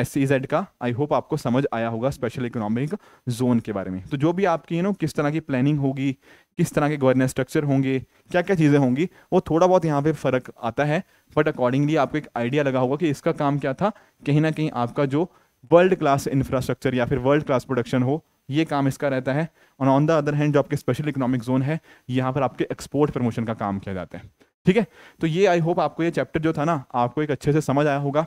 एस e का आई होप आपको समझ आया होगा स्पेशल इकोनॉमिक जोन के बारे में तो जो भी आपकी यू नो किस तरह की प्लानिंग होगी किस तरह के गवर्नेंस स्ट्रक्चर होंगे क्या क्या चीज़ें होंगी वो थोड़ा बहुत यहाँ पे फ़र्क आता है बट अकॉर्डिंगली आपको एक आइडिया लगा होगा कि इसका काम क्या था कहीं ना कहीं आपका जो वर्ल्ड क्लास इंफ्रास्ट्रक्चर या फिर वर्ल्ड क्लास प्रोडक्शन हो ये काम इसका रहता है और ऑन द अदर हैंड जो आपके स्पेशल इकोनॉमिक जोन है यहाँ पर आपके एक्सपोर्ट प्रमोशन का काम किया जाता है ठीक है तो ये आई होप आपको ये चैप्टर जो था ना आपको एक अच्छे से समझ आया होगा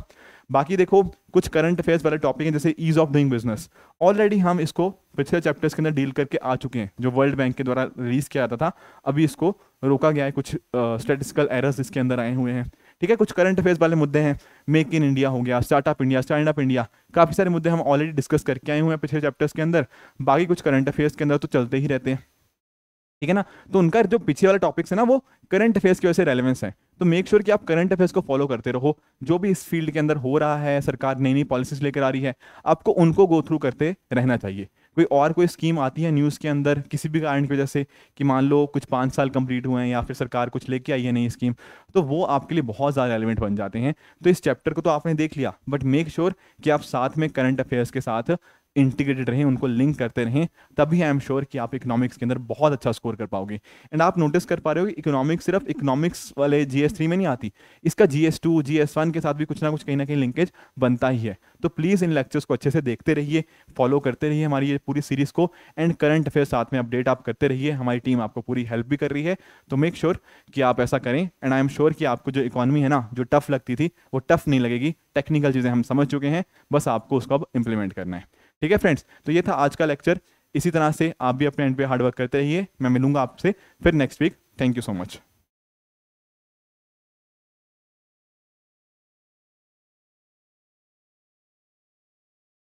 बाकी देखो कुछ करंट अफेयर्स वाले टॉपिक हैं जैसे ease of doing business already हम इसको पिछले चैप्टर्स के अंदर डील करके आ चुके हैं जो वर्ल्ड बैंक के द्वारा रिलीज किया जाता था अभी इसको रोका गया है कुछ स्टेटिस्टिकल एरर्स इसके अंदर आए हुए हैं ठीक है कुछ करंट अफेयर्स वाले मुद्दे हैं मेक इन इंडिया हो गया startup India stand up India काफ़ी सारे मुद्दे हम ऑलरेडी डिस्कस करके आए हुए हैं पिछले चैप्टर्स के अंदर बाकी कुछ करंट अफेयर्स के अंदर तो चलते ही रहते हैं ठीक है ना तो उनका जो पीछे वाला टॉपिक्स है ना वो करंट अफेयर्स की वजह से रेलिवेंस है तो मेक श्योर sure कि आप करंट अफेयर्स को फॉलो करते रहो जो भी इस फील्ड के अंदर हो रहा है सरकार नई नई पॉलिसीज लेकर आ रही है आपको उनको गो थ्रू करते रहना चाहिए कोई और कोई स्कीम आती है न्यूज़ के अंदर किसी भी कारण की वजह से कि मान लो कुछ पाँच साल कंप्लीट हुए हैं या फिर सरकार कुछ लेके आई है नई स्कीम तो वो आपके लिए बहुत ज़्यादा रेलिवेंट बन जाते हैं तो इस चैप्टर को तो आपने देख लिया बट मेक श्योर कि आप साथ में करंट अफेयर्स के साथ इंटीग्रेटेड रहें उनको लिंक करते रहें तभी आई एम श्योर कि आप इकोनॉमिक्स के अंदर बहुत अच्छा स्कोर कर पाओगे एंड आप नोटिस कर पा रहे हो कि इकोनॉमिक्स सिर्फ इकोनॉमिक्स वाले जी एस थ्री में नहीं आती इसका G S two G S one के साथ भी कुछ ना कुछ कहीं ना कहीं लिंकेज बनता ही है तो प्लीज़ इन लेक्चर्स को अच्छे से देखते रहिए फॉलो करते रहिए हमारी ये पूरी सीरीज़ को एंड करंट अफेयर साथ में अपडेट आप करते रहिए हमारी टीम आपको पूरी हेल्प भी कर रही है तो मेक श्योर कि आप ऐसा करें एंड आई एम श्योर कि आपको जो इकोनॉमी है ना जो टफ लगती थी वो टफ नहीं लगेगी टेक्निकल चीज़ें हम समझ चुके हैं बस आपको उसको अब इम्प्लीमेंट करना है ठीक है फ्रेंड्स तो ये था आज का लेक्चर इसी तरह से आप भी अपने एंड पे हार्डवर्क करते रहिए मैं मिलूंगा आपसे फिर next week thank you so much